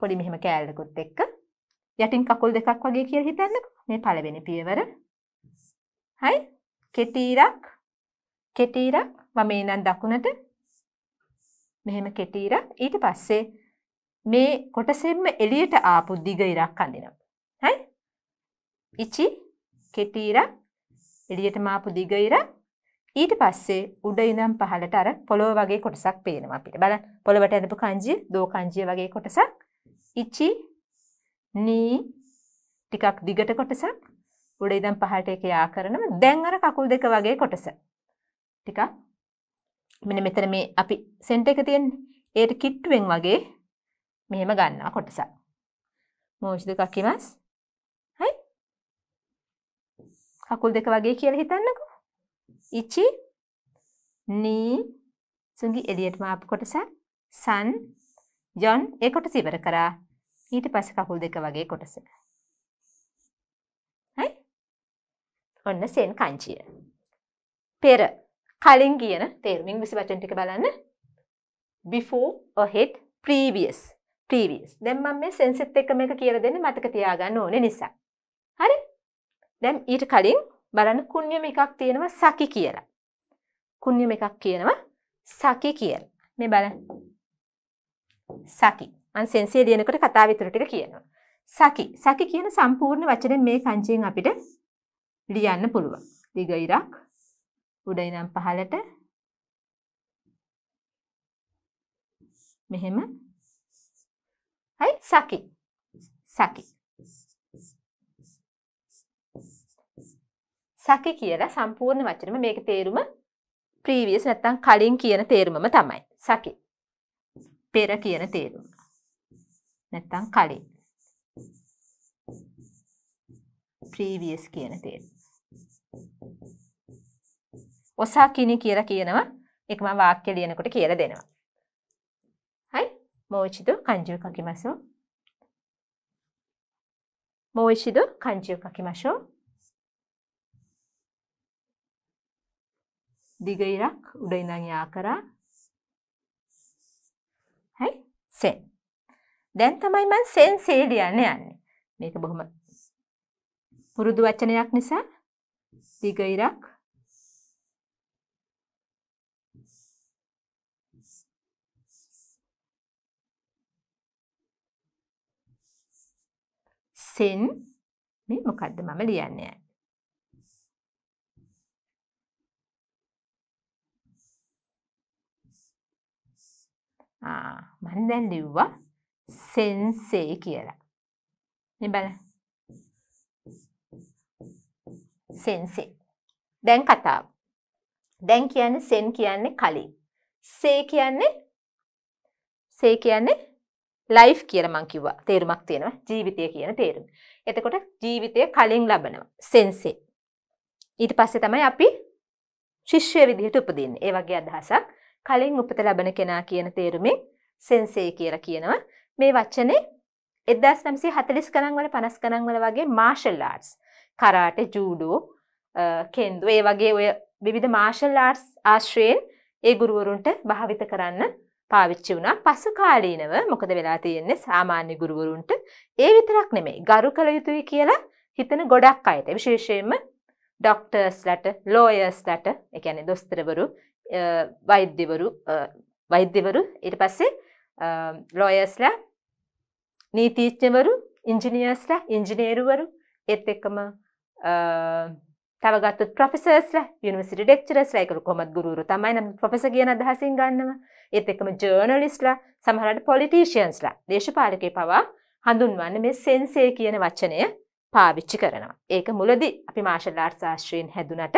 පොඩි මෙහෙම කෑල්ලකුත් එක්ක යටින් කකුල් දෙකක් වගේ කියලා හිතන්නකෝ. මේ පළවෙනි පියවර. හයි. කෙටි ඉරක් කෙටි ඉරක් මම එනන් දකුණට මෙහෙම කෙටි ඉරක් ඊට පස්සේ මේ කොටසෙන්ම එළියට ආපු දිග ඉරක් අඳිනවා. හරි? ඉචි කෙටි ඉරක් එළියටම ආපු දිග ඉරක් ඊට පස්සේ උඩ ඉඳන් පහලට අර පොළොව වගේ කොටසක් පේනවා අපිට. බලන්න පොළොවට ඇඳපු කංජිය, දෝ කංජිය වගේ කොටසක්. ඉචි නී ටිකක් දිගට කොටසක්. උඩ ඉඳන් පහලට ඒක යා කරනම දැන් අර කකුල් දෙක වගේ කොටස. ටිකක් මෙන්න මෙතන මේ අපි සෙන්ට් එක තියෙන්නේ. ඒකට කිට්ටුවෙන් වගේ මෙහෙම ගන්නවා කොටසක්. මෝෂ් දෙකක් කිවස්. හයි. කකුල් දෙක වගේ කියලා හිතන්නකෝ. ඉචි නී සුඟි එලියටම ආපු කොටසක්. සන් ජොන් ඒ කොටස ඉවර කරා. ඊට පස්සේ කකුල් දෙක වගේ කොටස. හයි. ඔන්න සෙන් කංචිය. පෙර කලින් කියන තේරමින් විසි වචන්ටික බලන්න before ahead previous previous දැන් මම මේ සෙන්සෙත් එක මේක කියලා දෙන්නේ මතක තියාගන්න ඕනේ නිසා හරි දැන් ඊට කලින් බලන්න කුණ්‍යම එකක් තියෙනවා සකි කියලා කුණ්‍යම එකක් කියනවා සකි කියලා මේ බලන්න සකි මං සෙන්සිය ලියනකොට කතා විතර ටික කියනවා සකි සකි කියන සම්පූර්ණ වචනේ මේ පංචයෙන් අපිට ලියන්න පුළුවන් දිග ඉරක් උඩ ඉඳන් පහලට මෙහෙම හයි සකි සකි සකි කියලා සම්පූර්ණ වචනම මේක තේරුම ප්‍රීවියස් නැත්තම් කලින් කියන තේරුමම තමයි සකි පෙර කියන තේරුම නැත්තම් කලින් previous කියන තේරුම ඔසාකිනි කියලා කියනවා. ඒක මම වාක්‍ය ලියනකොට කියලා දෙනවා. හයි. මොචිදු කංජු කකිමසෝ. මොචිදු කංජු කකිමසෝ. දිග ඉරක් උඩ ඉඳන් යා කරා. හයි. සෙන්. දැන් තමයි මම සෙන් සේ ලියන්න යන්නේ. මේක බොහොම පුරුදු වචනයක් නිසා දිග ඉරක් සෙන්ස් මේ මොකද්ද මම ලියන්නේ ආ මම දැන් ලිව්වා සෙන්සේ කියලා මේ බලන්න සෙන්සේ දැන් කතාව දැන් කියන්නේ සෙන් කියන්නේ කලින් සේ කියන්නේ සේ කියන්නේ ලයිෆ් කියලා මං කිව්වා. තේරුමක් තියෙනවා. ජීවිතය කියන තේරුම. එතකොට ජීවිතය කලින් ලබනවා. සෙන්සේ. ඊට පස්සේ තමයි අපි ශිෂ්‍ය විදිහට උපදින්නේ. ඒ වගේ අදහසක් කලින් උපත ලබන කෙනා කියන තේරුමෙන් සෙන්සේ කියලා කියනවා. මේ වචනේ 1940 ගණන් වල 50 ගණන් වල වගේ martial arts karate judo kendo ඒ වගේ ඔය විවිධ මාෂල් ආර්ට්ස් ආශ්‍රයෙන් ඒ ගුරුවරුන්ට භාවිත කරන්න පාවිච්චි වුණා පසු කාලීනව මොකද වෙලා තියෙන්නේ සාමාන්‍ය ගුරුවරුන්ට ඒ විතරක් නෙමෙයි ගරු කළ යුතුයි කියලා හිතන ගොඩක් අයට විශේෂයෙන්ම ඩොක්ටර්ස්ලට ලෝයර්ස්ලට ඒ කියන්නේ දොස්තරවරු වෛද්‍යවරු වෛද්‍යවරු ඊට පස්සේ ලෝයර්ස්ලා නීතිඥවරු ඉංජිනියර්ස්ලා ඉංජිනේරුවරු ඒත් එක්කම තවගත්ත් ප්‍රොෆෙසර්ස්ල යනිසිට ඩෙක්චරස් ලයිකරු කොමත් ගුරු තමයි නම් පොෆෙස කියන අදහසින් ගන්නව ඒත් එකම ජර්නලිස්ලා සමහරට පොලිටීෂයන්ස්ලා දේශපාලකය පවා හඳුන්වන්න මේ සෙන්සේ කියන වචනය පාවිච්චි කරනවා. ඒක මුලදි අපි මාශල් ආර් ශාස්ත්‍රයෙන් හැදුනට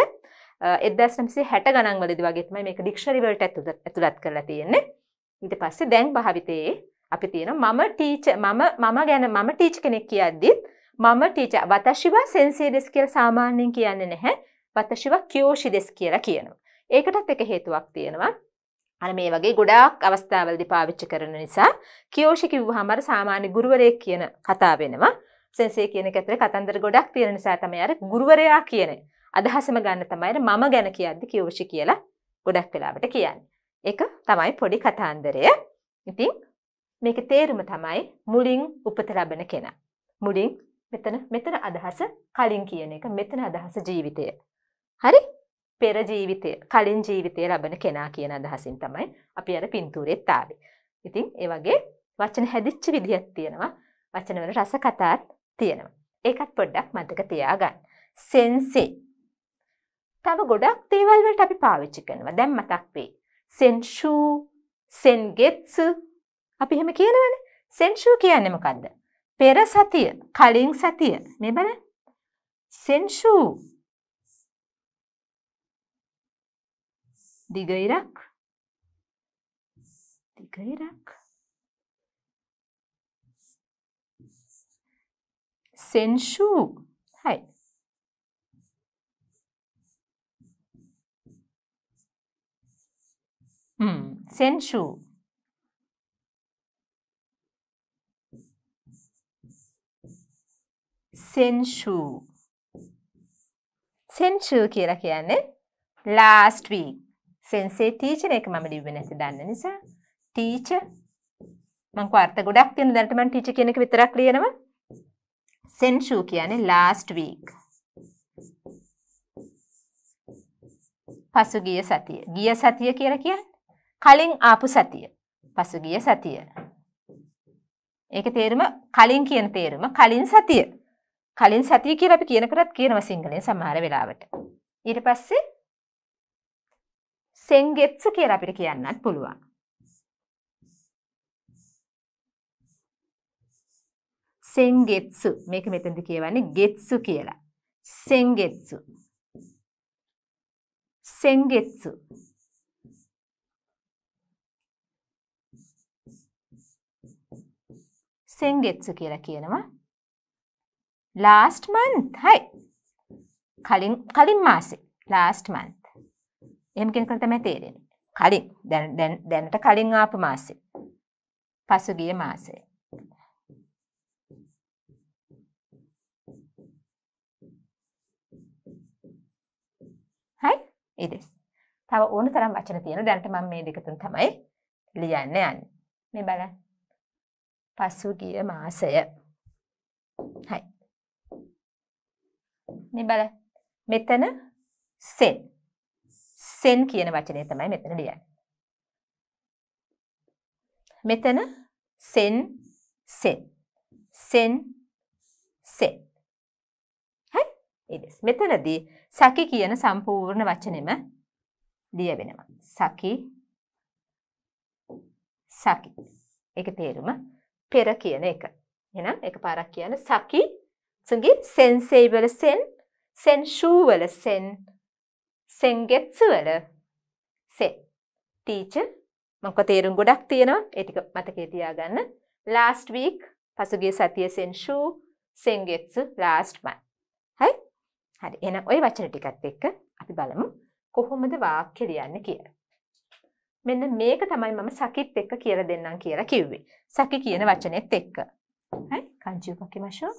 එදස්නම්සේ හැට ගනන්වලදි වගේම මේක ඩික්ෂරිවලට ඇතුද ඇතුළත් කරලා තියෙන්නේ ඉට පස්සේ දැන් භාවිතයේ අපි තියෙන මම ටීච මම මම ගැන මම ටීච් කෙනෙක් කියද්දිත් මම ටීච වතශිවා සෙන්සේ දෙස් කියල් සාමාන්‍යයෙන් කියන්න නැහැ වතශිව කියෝෂි දෙස් කියලා කියනවා. ඒකටත් එක හේතුවක් තියෙනවා. අන මේ වගේ ගොඩාක් අවස්ථාවලදි පාවිච්චි කරන නිසා කියෝෂි කිව්ව හමර සාමාන්‍ය ගුරුවරයෙක් කියන කතා වෙනවා. සෙන්සේ කියන කතර කතන්දර ගොඩක් තියෙන නිසා තමයි අර ගුරුවරයා කියන අදහසම ගන්න තමයි මම ගැන කියද්දි කියෝෂි කියලා ගොඩක් වෙලාවට කියන්නේ. එක තමයි පොඩි කතාන්දරය. ඉතින් මේක තේරුම තමයි මුලින් උපත ලබන කෙනා. මුලින් මෙතන මෙතන අදහස කලින් කියන එක මෙතන අදහස ජීවිතය. හරි පෙර ජීවිතය කලින් ජීවිතය ලබන කෙනා කියන අදහසින් තමයි අපි අර පින්තූරෙත් තාවේ. ඉතින් ඒ වගේ වචන හැදිච්ච විදිහක් තියෙනවා වචනවල රස කතාත් තියෙනවා. ඒකත් පොඩ්ඩක් මතක තියාගන්න. සෙන්සි තව ගොඩක් දේවල් වලට අපි පාවිච්චි කරනවා. දැන් මතක් වෙයි. සෙන්ෂූ, සෙන්ගෙත්සු අපි එහෙම කියනවනේ. සෙන්ෂූ කියන්නේ මොකද්ද? පෙර සතිය කලින් සතිය මේ බල සෙන්ෂූ දිග ඉරක් දිග ඉරක් සෙන්ෂූ හයි සෙන්ෂූ සෙන්ෂූ සෙන්ෂූ කියලා කියන්නේ ලාස්ට් වීක් සෙන්සේ ටීචර් එක මම ලිව්වේ නැති දන්න නිසා ටීචර් මං අර්ථ ගොඩක් තියෙන දැනට මම ටීචර් කියන එක විතරක් ලියනවා සෙන්ෂූ කියන්නේ ලාස්ට් වීක් පසුගිය සතිය ගිය සතිය කියලා කියන්නේ කලින් ආපු සතිය පසුගිය සතිය ඒක තේරුම කලින් කියන තේරුම කලින් සතිය කලින් සතිය කියලා අපි කියනකටත් කියනවා සිංහලෙන් සමහර වෙලාවට. ඊට පස්සේ සෙන්ගෙත්සු කියලා අපිට කියන්නත් පුළුවන්. සෙන්ගෙත්සු මේක මෙතනදි කියවන්නේ ගෙත්සු කියලා. සෙන්ගෙත්සු. සෙන්ගෙත්සු. සෙන්ගෙත්සු කියලා කියනවා. last month හයි කලින් කලින් මාසේ last month එහෙම කෙනකට තමයි තේරෙන්නේ කලින් දැන් දැන් දැනට කලින් ආපු මාසේ පසුගිය මාසේ හයි ඉදස් තව ඕන තරම් වචන තියෙන දැනට මම මේ දෙක තුන තමයි ලියන්න යන්නේ මේ බලන්න පසුගිය මාසය හයි මේ බලන්න. මෙතන sen. sen කියන වචනේ තමයි මෙතන ලියන්නේ. මෙතන sen sen. sen sen. හරි? ඉතින් මෙතනදී සකි කියන සම්පූර්ණ වචනේම ලියවෙනවා. සකි සකි. ඒකේ තේරුම පෙර කියන එක. එහෙනම් එකපාරක් කියන්නේ සකි 次、sensei වල sen, senshu වල sen, sengetsu වල se. teacher මොකද තේරුම් ගොඩක් තියෙනවා ඒ ටික මතකේ තියාගන්න. last week පසුගිය සතියේ senshu, sengetsu last month. හරි? හරි. එහෙනම් ওই වචන ටිකත් එක්ක අපි බලමු කොහොමද වාක්‍ය ලියන්නේ කියලා. මෙන්න මේක තමයි මම සකිත් එක්ක කියලා දෙන්නම් කියලා කිව්වේ. සකි කියන වචනේත් එක්ක. හරි? kanji ukakimashou.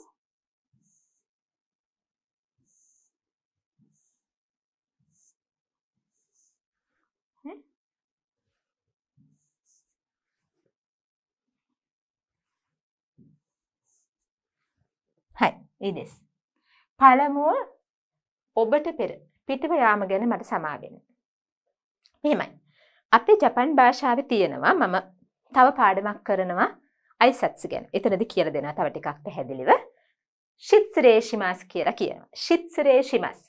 හයි ඉදෙස්. පළමුුව ඔබට පෙර පිටව යාම ගැන මට සමාගෙන. මෙහෙමයි. අපේ ජපන් භාෂාව තියෙනවා මම තව පාඩමක් කරනවා අයිසත්ස ගැන එතනද කියර දෙෙන තව ටිකක් පැහැදිලිව ශිත්සරේෂිමස් කියලා කියන ශිත්සරේෂිමස්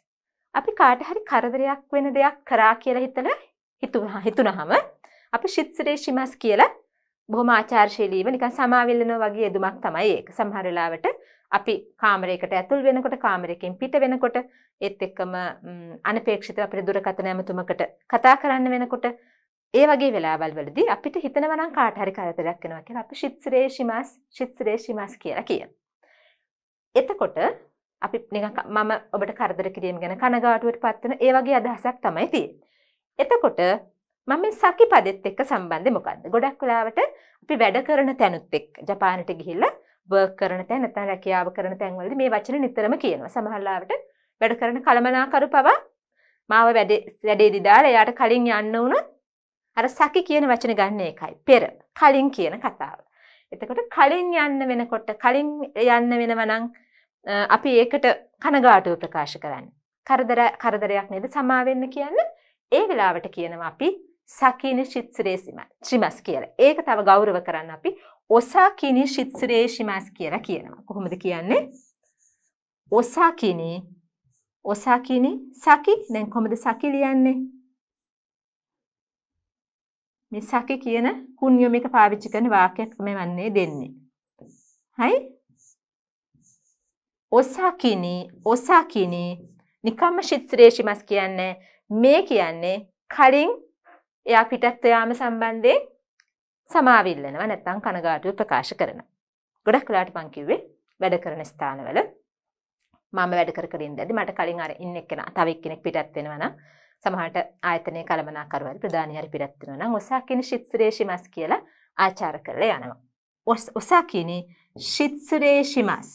අපි කාටහරි කරදරයක් වෙන දෙයක් කරා කියලා හිතන හිතුහා හිතුනහම අපි ශිත්සරේෂිමස් කියලා බොහොම ආචාර්ශීලීව නිකන් සමාවිල්ලන වගේ යෙදුමක් තමයි ඒක. සමහර වෙලාවට අපි කාමරයකට ඇතුල් වෙනකොට කාමරයකින් පිට වෙනකොට ඒත් එක්කම අනපේක්ෂිතව අපිට දුරකථන ඇමතුමකට කතා කරන්න වෙනකොට ඒ වගේ වෙලාවල් වලදී අපිට හිතනවා නම් කාට හරි කරදරයක් වෙනවා කියලා අපි ශිත්ස්රේෂිමස් ශිත්ස්රේෂිමස් කියලා කියන. එතකොට අපි නිකන් මම ඔබට කරදර කිරීම ගැන කනගාටුවට පත් වෙන ඒ වගේ අදහසක් තමයි තියෙන්නේ. එතකොට මම මේ සකි පදෙත් එක්ක සම්බන්ධය මොකක්ද ගොඩක් වෙලාවට අපි වැඩ කරන තැනුත් එක් ජපානට ගිහිල්ල බර්ක් කරන තැන් නැත්නම් රැකියාව කරන තැන්වලදී මේ වචන නිතරම කියනවා සමහරලාවට වැඩ කරන කලමනාකරු පවා මාව වැඩේ වැඩේදී දාලා එයාට කලින් යන්න වුණොත් අර සකි කියන වචන ගන්න එකයි පෙර කලින් කියන කතාව. එතකොට කලින් යන්න වෙනකොට කලින් යන්න වෙනව නම් අපි ඒකට කනගාටුව ප්‍රකාශ කරන්නේ. කරදර කරදරයක් නේද සමා වෙන්න කියන්නේ ඒ වෙලාවට කියනවා අපි සකීන ශිත්සරේසිමස් කියල ඒක තව ගෞරව කරන්න අපි ඔසාකිනි ශිත්සරේෂිමස් කියර කියනවා කොහොමද කියන්නේ ඔසාකිනී ඔසාකිනි සකි දැන් කොමද සකි ලියන්නේ මේ සකි කියන කුණ්යොම එක පාවිච්චි කරන වාක්‍යයක් මේ වන්නේ දෙන්නේ හයි ඔසාකිනි ඔසාකිනි නිකම්ම ශිත්සරේෂිමස් කියන්නේ මේ කියන්නේ කලින් එයා පිටත්ව යාම සම්බන්ධයෙන් සමාවිල්ලනවා නැත්තම් කනගාටුව ප්‍රකාශ කරනවා. ගොඩක් වෙලාට මං කිව්වේ වැඩ කරන ස්ථානවල මම වැඩ කර කර ඉඳද්දි මට කලින් අර ඉන්න එක්කෙනා තව එක්කෙනෙක් පිටත් වෙනවා නම් සමහරට ආයතනයේ කළමනාකරුවරි ප්‍රධානී හරි පිටත් වෙනවා නම් ඔසාකිනි ශිත්සුරේෂිමස් කියලා ආචාර කරලා යනවා. ඔසාකිනි ශිත්සුරේෂිමස්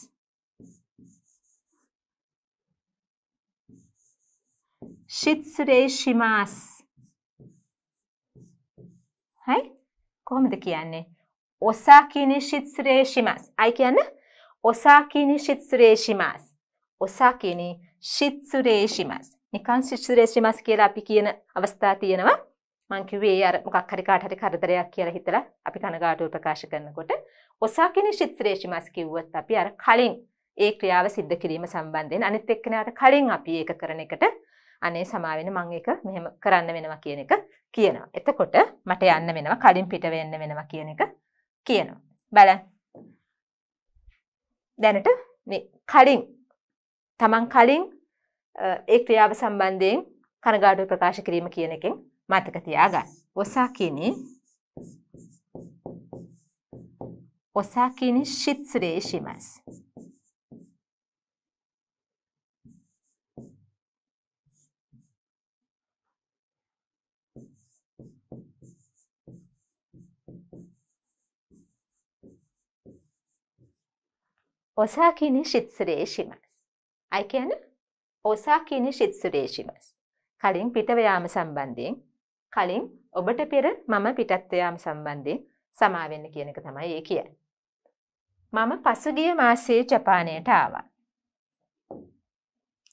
ශිත්සුරේෂිමස් හයි කොහොමද කියන්නේ ඔසාකිනිශිත්ස්රේෂිමස් අයි කියන්න ඔසාකිනිශිත්ස්රේෂිමස් ඔසාකිනි ශිත්සුරේෂිමස් නිකන් ශිත්සුරේෂිමස් කියලා අපි කියන අවස්ථා තියෙනවා මංකිවේ අර මොකක් හරි කාට හරි කරදරයක් කියලා හිතලා අපි කනගාටුව ප්‍රකාශ කරනකොට ඔසාකිනි ශිත්සුරේෂිමස් කිව්වොත් අපි අර කලින් ඒ ක්‍රියාව සිද්ධ කිරීම සම්බන්ධයෙන් අනිත් එක්කෙනාට කලින් අපි ඒක කරන එකට අනේ සමාවෙන මං එක මෙහෙම කරන්න වෙනවා කියන එක කියනවා. එතකොට මට යන්න වෙනවා කලින් පිට වෙන්න වෙනවා කියන එක කියනවා. බලන්න. දැනට මේ කලින් තමන් කලින් ඒ ක්‍රියාව සම්බන්ධයෙන් කනගාටු ප්‍රකාශ කිරීම කියන එකෙන් මතක තියාගන්න. ඔසාකිනි ඔසාකිනි ශිත්සුරේ ශිමස්. ඔසාකිනි ශිත්සරේෂිමස්. අයිකයන ඔසාකිනි ශිත්සුරේෂිමස්. කලින් පිටවයාම සම්බන්ධයෙන් කලින් ඔබට පෙර මම පිටත්වයාම සම්බන්ධයෙන් සමාවෙන්න කියන එක තමයි ඒ කියයි. මම පසුගිය මාසයේ ජපානයට ආවා.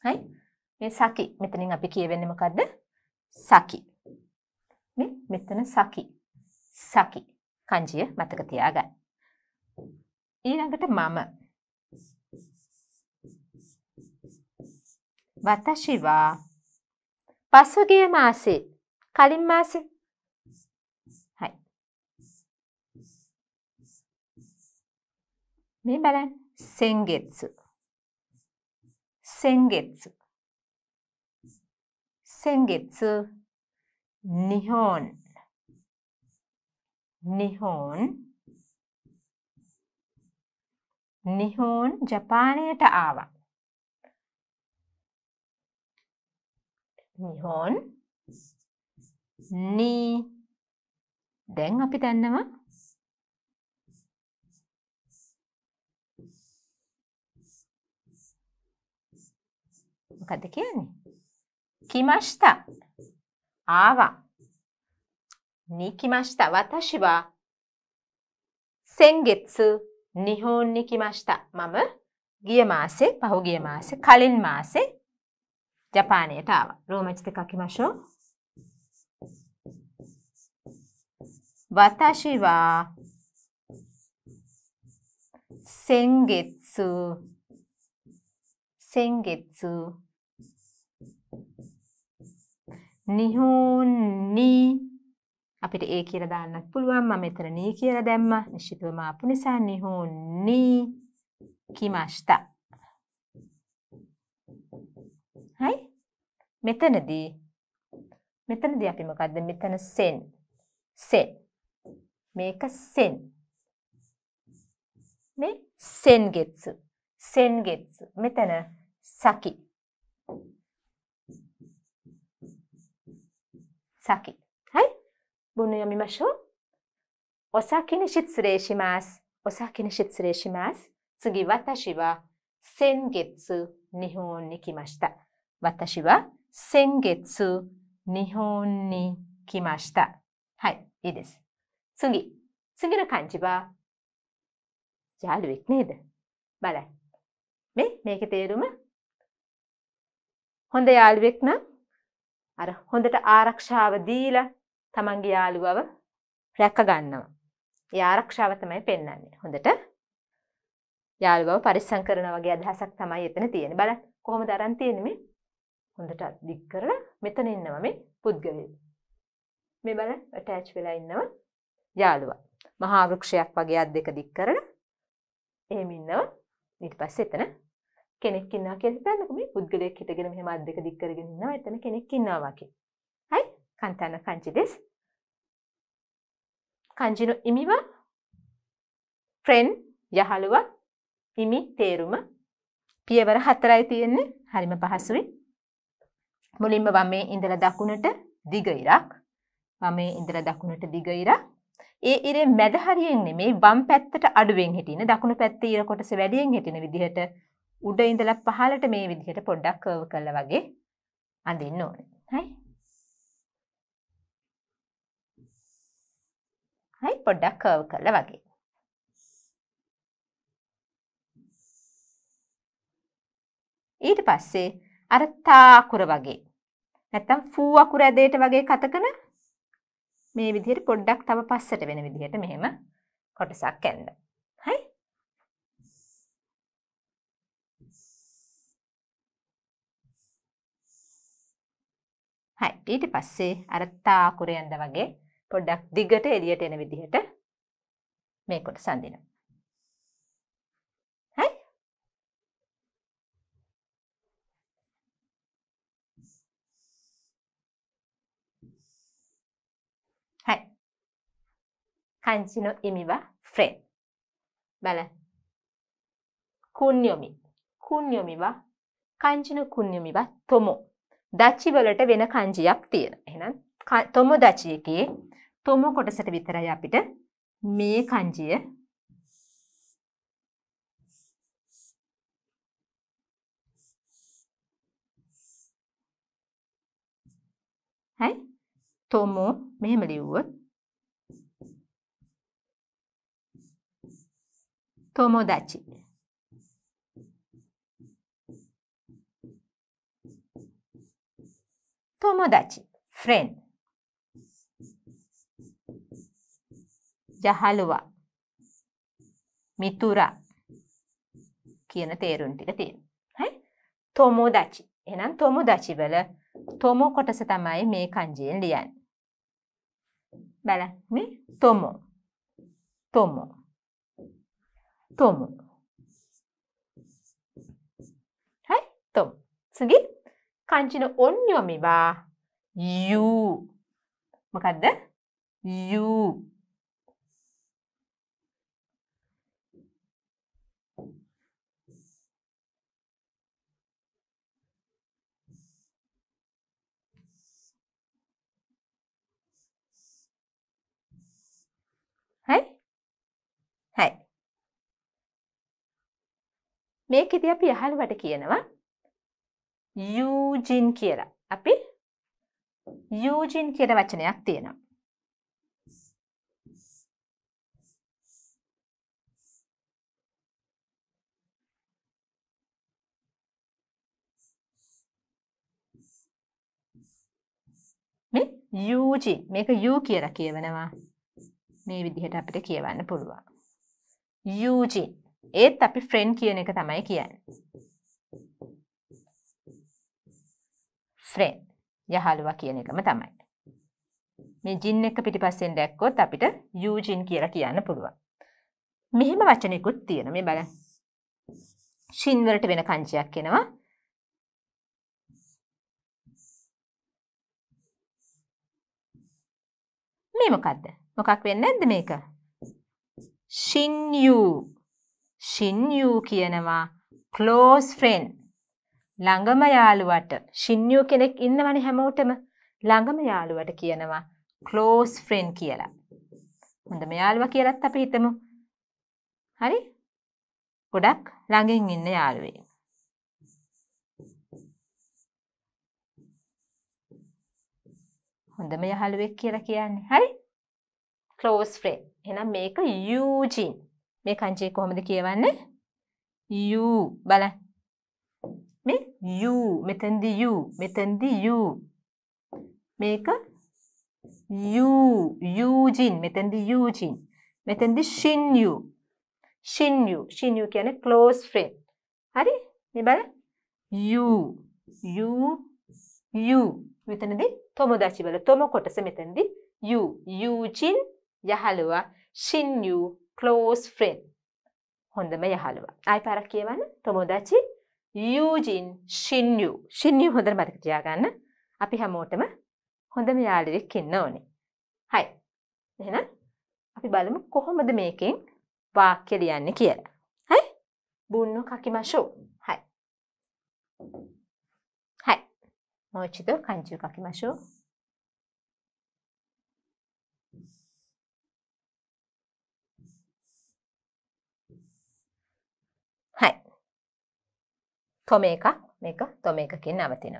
හයි මේ සකි මෙතනින් අපි කියවෙන්න මොකක්ද සකි. මේ මෙතන සකි සකි කංජිය මතක තියාගන්න. ඊළඟට මම 私は පසුගිය මාසේ කලින් මාසේ හයි මේ බලන්න සෙන්ගෙත්සු සෙන්ගෙත්සු සෙන්ගෙත්සු නිහොන් නිහොන් නිහොන් ජපානයට ආවා නිහොන් නී දැන් අපි දන්නවා මොකද කියන්නේ කිමෂ්තා ආවා නී කිමෂ්තා වතශි වා සෙන්ගෙත්සු නිහොන් නී කිමෂ්තා මම ගිය මාසේ පහුගිය මාසේ කලින් මාසේ ජපානයට ආවා. රෝමච් තකකිමෂෝ වතාෂි වා සෙන්ගෙත්සු සෙන්ගෙත්සු නිහුන් නී අපිට ඒ කියලා දාන්නත් පුළුවන් මම මෙතන නී කියලා දැම්මා නිශ්චිතවම ආපු නිසා නිහුන් නී කිමස්තා හයි මෙතනදී මෙතනදී අපි මොකක්ද මෙතන සෙන් සෙන් මේක සෙන් මේ සෙන් ගෙත්සු සෙන් ගෙත්සු මෙතන සකි සකි はい。文の読みましょう。お先に失礼します。お先に失礼します。次、私は先月日本に来ました。私は先月日本に来ました。はい、いいです。次。次の漢字は、ජාලු වෙක්නේද? බලන්න. මේ මේකේ තේරුම හොඳ යාළුවෙක් නම් අර හොඳට ආරක්ෂාව දීලා තමන්ගේ යාළුවව රැක ගන්නවා. ඒ ආරක්ෂාව තමයි පෙන්වන්නේ. හොඳට යාළුවව පරිස්සම් කරනවා වගේ අදහසක් තමයි එතන තියෙන්නේ. බලන්න කොහොමද අරන් තියෙන්නේ මේ හොඳට දික් කරලා මෙතන ඉන්නවා මේ පුද්ගලයා. මේ බලන්න ඇටච් වෙලා ඉන්නවා යාළුවා. මහා වෘක්ෂයක් වගේ අත් දෙක දික් කරලා එහෙම ඉන්නවා. ඊට පස්සේ එතන කෙනෙක් ඉන්නවා කියලා හිතන්නකෝ මේ පුද්ගලයෙක් හිටගෙන මෙහෙම අත් දෙක දික් කරගෙන ඉන්නවා. එතන කෙනෙක් ඉන්නවා වගේ. හයි? කන්තන කංජිදෙස්. කංජිනෝ ඉමිව ෆ්‍රෙන්ඩ් යහළුවා ඉමි තේරුම පියවර හතරයි තියෙන්නේ. හරිම පහසුයි. මුලින්ම වමේ ඉඳලා දකුණට දිග ඉරක් වමේ ඉඳලා දකුණට දිග ඉරක් ඒ ඉරේ මැද හරියෙන් නෙමෙයි වම් පැත්තට අඩුවෙන් හිටින දකුණු පැත්තේ ඉර කොටස වැඩියෙන් හිටින විදිහට උඩ ඉඳලා පහළට මේ විදිහට පොඩ්ඩක් කර්ව් කරලා වගේ අඳින්න ඕනේ. හරි? හරි පොඩ්ඩක් කර්ව් කරලා වගේ. ඊට පස්සේ අර තා අකුර වගේ. නැත්තම් ෆූ අකුර ඇදේට වගේ කතකන මේ විදිහට පොඩ්ඩක් තව පස්සට වෙන විදිහට මෙහෙම කොටසක් ඇඳ. හයි. හයි. ඊට පස්සේ අර තා අකුර වගේ පොඩ්ඩක් දිගට එළියට එන විදිහට මේ කොටස අඳිනවා. Kanji no imi wa friend. බලන්න. කුන්යොමි. කුන්යොමි wa kanji no කුන්යොමි wa tomo. දචි වලට වෙන kanjiයක් තියෙන. එහෙනම් tomo dachi එකේ tomo කොටසට විතරයි අපිට මේ kanjiය හයි තොමෝ මෙහෙම ලිව්වොත් 友達友達 friend ජහලුවා මිතුරා කියන තේරුම් ටික තියෙනවා. හරි? තොමොදචි. එහෙනම් තොමොදචි වල තොමෝ කොටස තමයි මේ කංජයෙන් ලියන්නේ. බලන්න මේ තොමෝ. තොමෝ と思う。はい、と。次、漢字の音読みは、ゆう。わかるたゆう。はい。はい。මේක ඉති අපි යහළුවට කියනවා යූජින් කියලා අපි යූජින් කියර වචනයක් තියෙනවා මේ යූජි මේක යූ කියර කියවනවා මේ විදිහට අපිට කියවන්න පුළුවන් යූජින් ඒත් අපි ෆ්‍රෙන්ඩ් කියන එක තමයි කියන්නේ. ෆ්‍රෙන්ඩ් යහළුවා කියන එකම තමයි. මේ ජින් එක පිටිපස්සෙන් දැක්කොත් අපිට යූජින් කියලා කියන්න පුළුවන්. මෙහෙම වචනයකුත් තියෙන මේ බල ශින් වලට වෙන කංචයක් එනවා. මේ මොකද්ද? මොකක් වෙන්නේ නැද්ද මේක? ෂින් යූ ෂින්යු කියනවා ක්ලෝස් ෆ්‍රෙන්ඩ් ළඟම යාළුවට ෂින්යු කෙනෙක් ඉන්නවනේ හැමෝටම ළඟම යාළුවට කියනවා ක්ලෝස් ෆ්‍රෙන්ඩ් කියලා. හොඳම යාළුවා කියලත් අපි හිතමු. හරි? ගොඩක් ළඟින් ඉන්න යාළුවෙක්. හොඳම යාළුවෙක් කියලා කියන්නේ. හරි? Close friend. එහෙනම් මේක යූජින්. මේ කංචේ කොහොමද කියවන්න U බලන්න මේ U මෙතෙන්දි U මෙතෙන්දි U මේක U යූජින් මෙතෙන්දි යූජින් මෙතෙන්දි ෂින් U ෂින් U ෂින් U කියන්නේ ක්ලෝස් ෆ්‍රෙන්ඩ් හරි මේ බලන්න U U U මෙතනදී තොමදාචි වල තොම කොටස මෙතනදී U යූජින් යහලුවා ෂින් U close friend. හොඳම යහළුවා. ආයි පාරක් කියවන්න. තොමෝදාචි යූජින් ෂින්යු. ෂින්යු හොඳට මතක තියාගන්න. අපි හැමෝටම හොඳම යාළුවෙක් ඉන්න ඕනේ. හයි. එහෙනම් අපි බලමු කොහොමද මේකෙන් වාක්‍ය ලියන්නේ කියලා. හයි. බුන්නු කකිමෂෝ. හයි. හයි. මොචිද කංචු කකිමෂෝ. トメカ、メカ、トメカケナマティナ。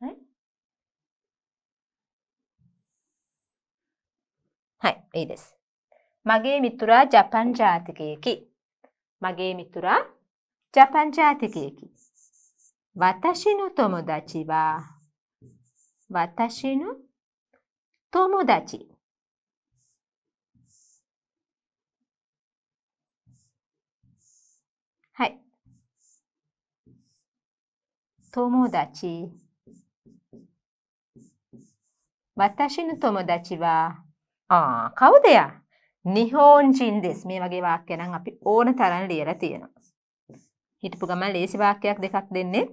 はい、はいいいです。マゲミトラジャパンジャーティケーキ。マゲミトラジャパンジャーティケーキ。私の友達は、私の友達。友達私の友達は、ああ、කවුද යා? නිහෝන්ජින් දෙස් මේ වගේ වාක්‍ය නම් අපි ඕන තරම් ලියලා තියෙනවා. හිටපු ගමන් ලේසි වාක්‍යයක් දෙකක් දෙන්නේ.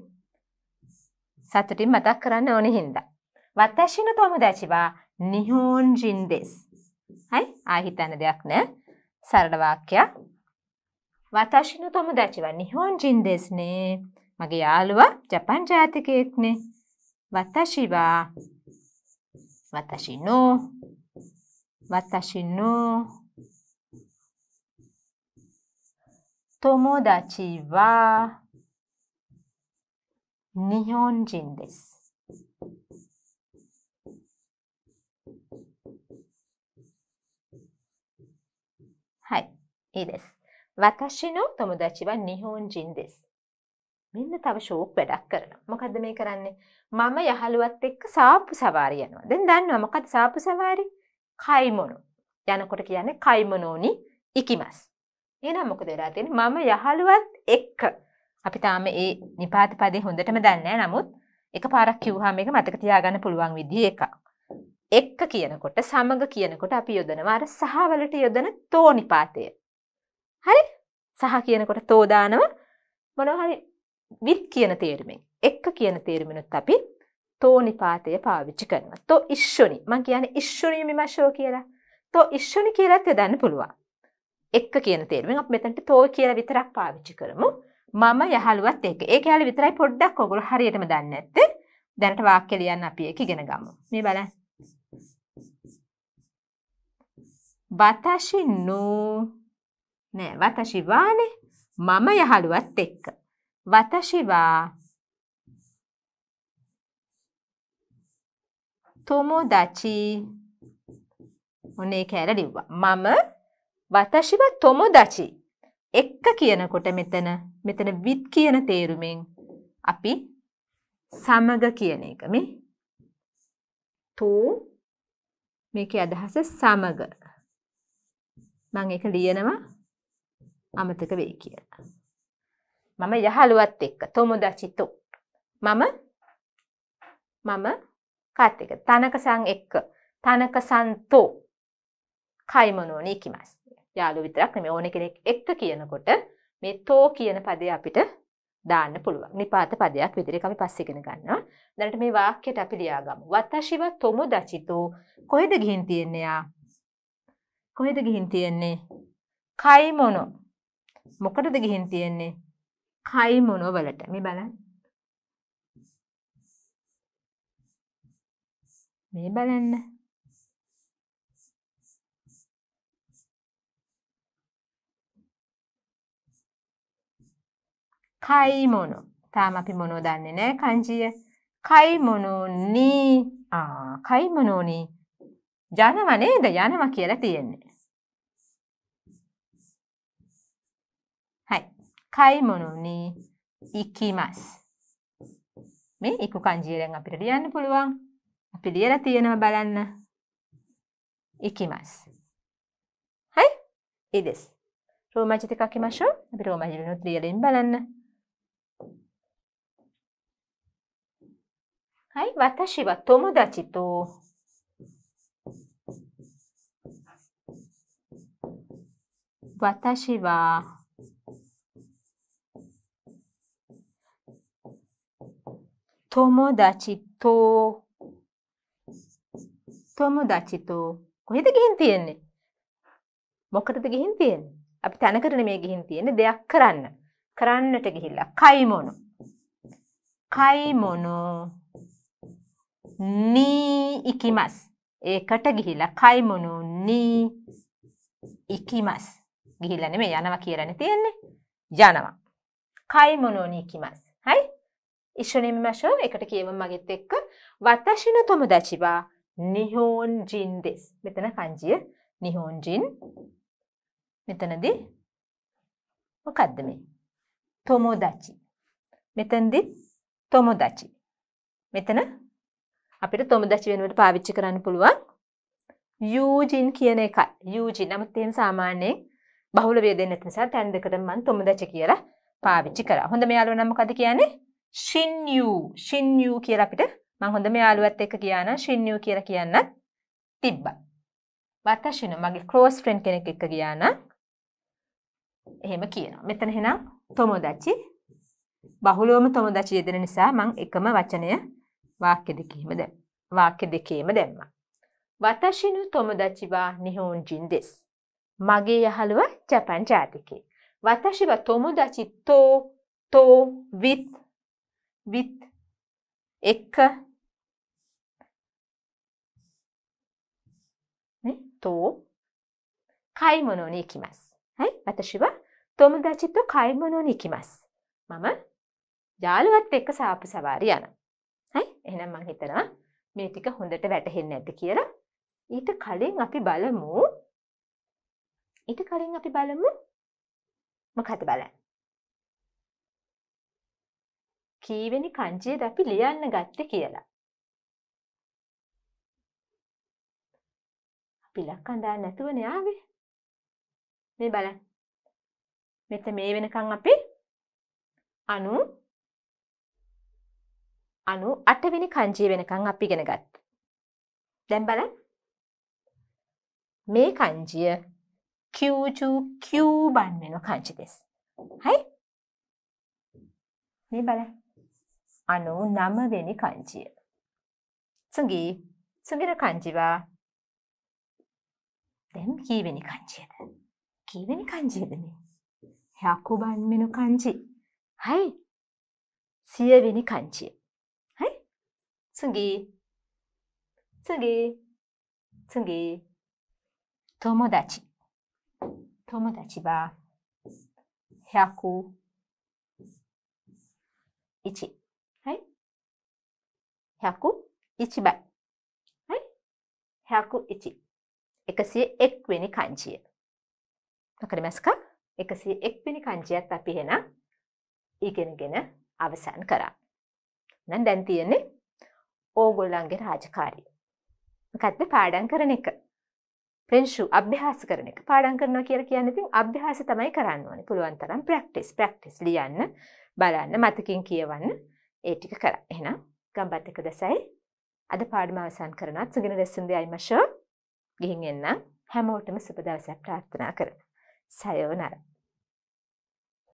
සතුටින් මතක් කරන්න ඕනෙ හින්දා. වතශින තොමදචි වා නිහෝන්ජින් දෙස්. හයි? ආ හිතන්න දෙයක් නෑ. සරල වාක්‍යයක්. වතශින තොමදචි වා නිහෝන්ජින් දෙස් නේ. මගේ යාළුවා ජපන් ජාතිකයෙක්නේ. වතශි වා වතශි නෝ ව ත ි නෝ 友達は日本人です。はい、いいです。私の友達は日本人です。මෙන්න තව ශෝක් වැඩක් කරන මොකද මේ කරන්නේ මම යහළුවත් එක්ක සාප්පු සවාරි යනවා දැන් දන්නවා මොකද සාප්පු සවාරි කයිමොනු යනකොට කියන්නේ කයිමනෝනි ඉකිමස් එහෙනම් මොකද වෙලා තියෙන්නේ මම යහළුවත් එක්ක අපි තාම ඒ නිපාත පදේ හොඳටම දන්නේ නමුත් එකපාරක් කිව්වහම මේක මතක තියාගන්න පුළුවන් විදිහ එකක් එක්ක කියනකොට සමග කියනකොට අපි යොදනවා අර සහ වලට යොදන තෝ නිපාතය හරි සහ කියනකොට තෝ දානවා මොනවා හරි විත් කියන තේරුමෙන් එක්ක කියන තේරුමෙනුත් අපි තෝනිපාතය පාවිච්චි කරනවා. තෝ ඉශ්ෂුනි මං කියන ඉශ්ෂුනී විමශෝ කියලා. තෝ ඉශ්ෂුනි කියලත් යොදන්න පුළුවන්. එක්ක කියන තේරුමෙන් අප මෙතනට තෝ කියලා විතරක් පාවිච්චි කරමු. මම යහළුවත් ඒක. ඒක යාලේ විතරයි පොඩ්ඩක් ඔයගොල්ලෝ හරියටම දන්නේ නැත්තේ. දැනට වාක්‍ය ලියන්න අපි ඒක ඉගෙන ගමු. මේ බලන්න. වතෂි නෝ නෑ වතෂි වානේ මම යහළුවත් එක්ක. 私は友達 ඔන්න ඒක ඇර ලිව්වා. මම වතශිව තොමොදචි. එක්ක කියනකොට මෙතන මෙතන විත් කියන තේරුමෙන් අපි සමග කියන එක මේ තෝ මේකේ අදහස සමග. මම ඒක ලියනවා අමතක වෙයි කියලා. මම යහළුවත් එක්ක තොමුදචිතු. මම මම කත් එක තනකසන් එක්ක තනකසන්තෝ කයිමනෝන ඉකිමස්. යාළු විතරක් නෙමෙයි ඕන කෙනෙක් එක්ක කියනකොට මේ තෝ කියන පදේ අපිට දාන්න පුළුවන්. නිපාත පදයක් විදිහට අපි පස්සේ ඉගෙන ගන්නවා. දැනට මේ වාක්‍යයට අපි ලියාගමු. වතශිව තොමුදචිතු කොහෙද ගිහින් තියන්නේ යා? කොහෙද ගිහින් තියන්නේ? කයිමනෝ මොකටද ගිහින් තියෙන්නේ කයි මොනෝ වලට මේ බලන්න මේ බලන්න කයි මොනෝ තාම අපි මොනෝ දන්නේ නෑ කංජිය කයි මොනෝනී කයි මොනෝනී ජනව නේද යනවා කියලා තියෙන්නේ 買い物に行きます。み、行く感じでアピリアンプルワン。アピリアラティアナバラン。行きます。はい、いいです。ローマ字で書きましょう。アピローマ字のトリアリンバラン。はい、私は友達と私は තොමොදචිතෝ තොමොදචිතෝ කොහෙද ගිහින් තියෙන්නේ මොකටද ගිහින් තියෙන්නේ අපි තැනකට නෙමෙයි ගිහින් තියෙන්නේ දෙයක් කරන්න කරන්නට ගිහිල්ලා කයිමොන කයිමොන නී ඉකිමස් ඒකට ගිහිලා කයිමොන නී ඉකිමස් ගිහිල්ලා නෙමෙයි යනවා කියලානේ තියෙන්නේ යනවා කයිමොන නී ඉකිමස් හයි 一緒に見ましょう එකට කියව මගෙත් එක්ක වතශින තොමදචිවා නිහෝන්ජින් දෙස් මෙතන කංජිය නිහෝන්ජින් මෙතනද මොකද්ද මේ තොමෝදචි මෙතනදි තොමෝදචි මෙතන අපිට තොමදචි වෙනුවට පාවිච්චි කරන්න පුළුවන් යූජින් කියන එක යූජි නමුත් එහෙම සාමාන්‍යයෙන් බහුල වේදෙන් නැති නිසා තැන් දෙකට මම තොමදචි කියලා පාවිච්චි කරා. හොඳ මෙයාලුව නම මොකද කියන්නේ? ශින්යූ ශින්යූ කියලා අපිට මං හොඳම යාළුවත් එක්ක ගියා ශින්යූ කියලා කියන්නත් තිබ්බා. වතශින මගේ ක්ලෝස් ෆ්‍රෙන්ඩ් කෙනෙක් එක්ක ගියා එහෙම කියනවා. මෙතන එහෙනම් තොමොදචි බහුලවම තොමොදචි යෙදෙන නිසා මං එකම වචනය වාක්‍ය දෙකේම දැම්. වාක්‍ය දෙකේම දැම්මා. වතශිනු තොමොදචි වා නිහොන්ජින් දෙස්. මගේ යහළුව ජපන් ජාතිකේ. වතශිව තොමොදචි තෝ තෝ විත් with එක と買い物に行きます。はい。私は友達と買い物に行きます。මම යාළුවත් එක්ක සාපු සවාරි යන. හයි එහෙනම් මං හිතනවා මේ ටික හොඳට වැටහෙන්නේ නැද්ද කියලා. ඊට කලින් අපි බලමු ඊට කලින් අපි බලමු මොකද බලන්න. කීවෙනි කංචියද අපි ලියන්න ගත්තේ කියලා. අපි ලක්කන් දාන්න නැතුවනේ ආවේ. මේ බලන්න. මෙතන මේ වෙනකන් අපි 90 98 වෙනි කංචිය වෙනකන් අපි ඉගෙන ගත්තා. දැන් බලන්න. මේ කංචිය කියූචු කියූබන් වෙන කංචි දෙස්. හයි? මේ බලන්න. あ99目に漢字。次、次の感じは、全部キベに感じ。で。キーベに感じるね。100番目の漢じ。はい。シエベに漢じ。はい。次、次、次、友達。友達は、百、一。101 බයි. හරි? 101. 101 වෙනි කංචිය. මොකද මස්ක? 101 වෙනි කංචියත් අපි එහෙනම් ඉගෙනගෙන අවසන් කරා. නම් දැන් තියෙන්නේ ඕගොල්ලන්ගේ රාජකාරිය. මොකද්ද පාඩම් කරන එක? ප්‍රංශු අභ්‍යාස කරන එක පාඩම් කරනවා කියලා කියන්නේ ඉතින් අභ්‍යාස තමයි කරන්න ඕනේ. පුළුවන් තරම් ප්‍රැක්ටිස් ප්‍රැක්ටිස් ලියන්න බලන්න මතකින් කියවන්න ඒ ටික කරා. එහෙනම් 頑張ってください。අද පාඩම අවසන් කරනත් සුගෙන රැස්සුන්දි අයිමශෝ ගිහින් එන්නම් හැමෝටම සුප දවසක් ප්‍රාර්ථනා කරන. සයෝනර.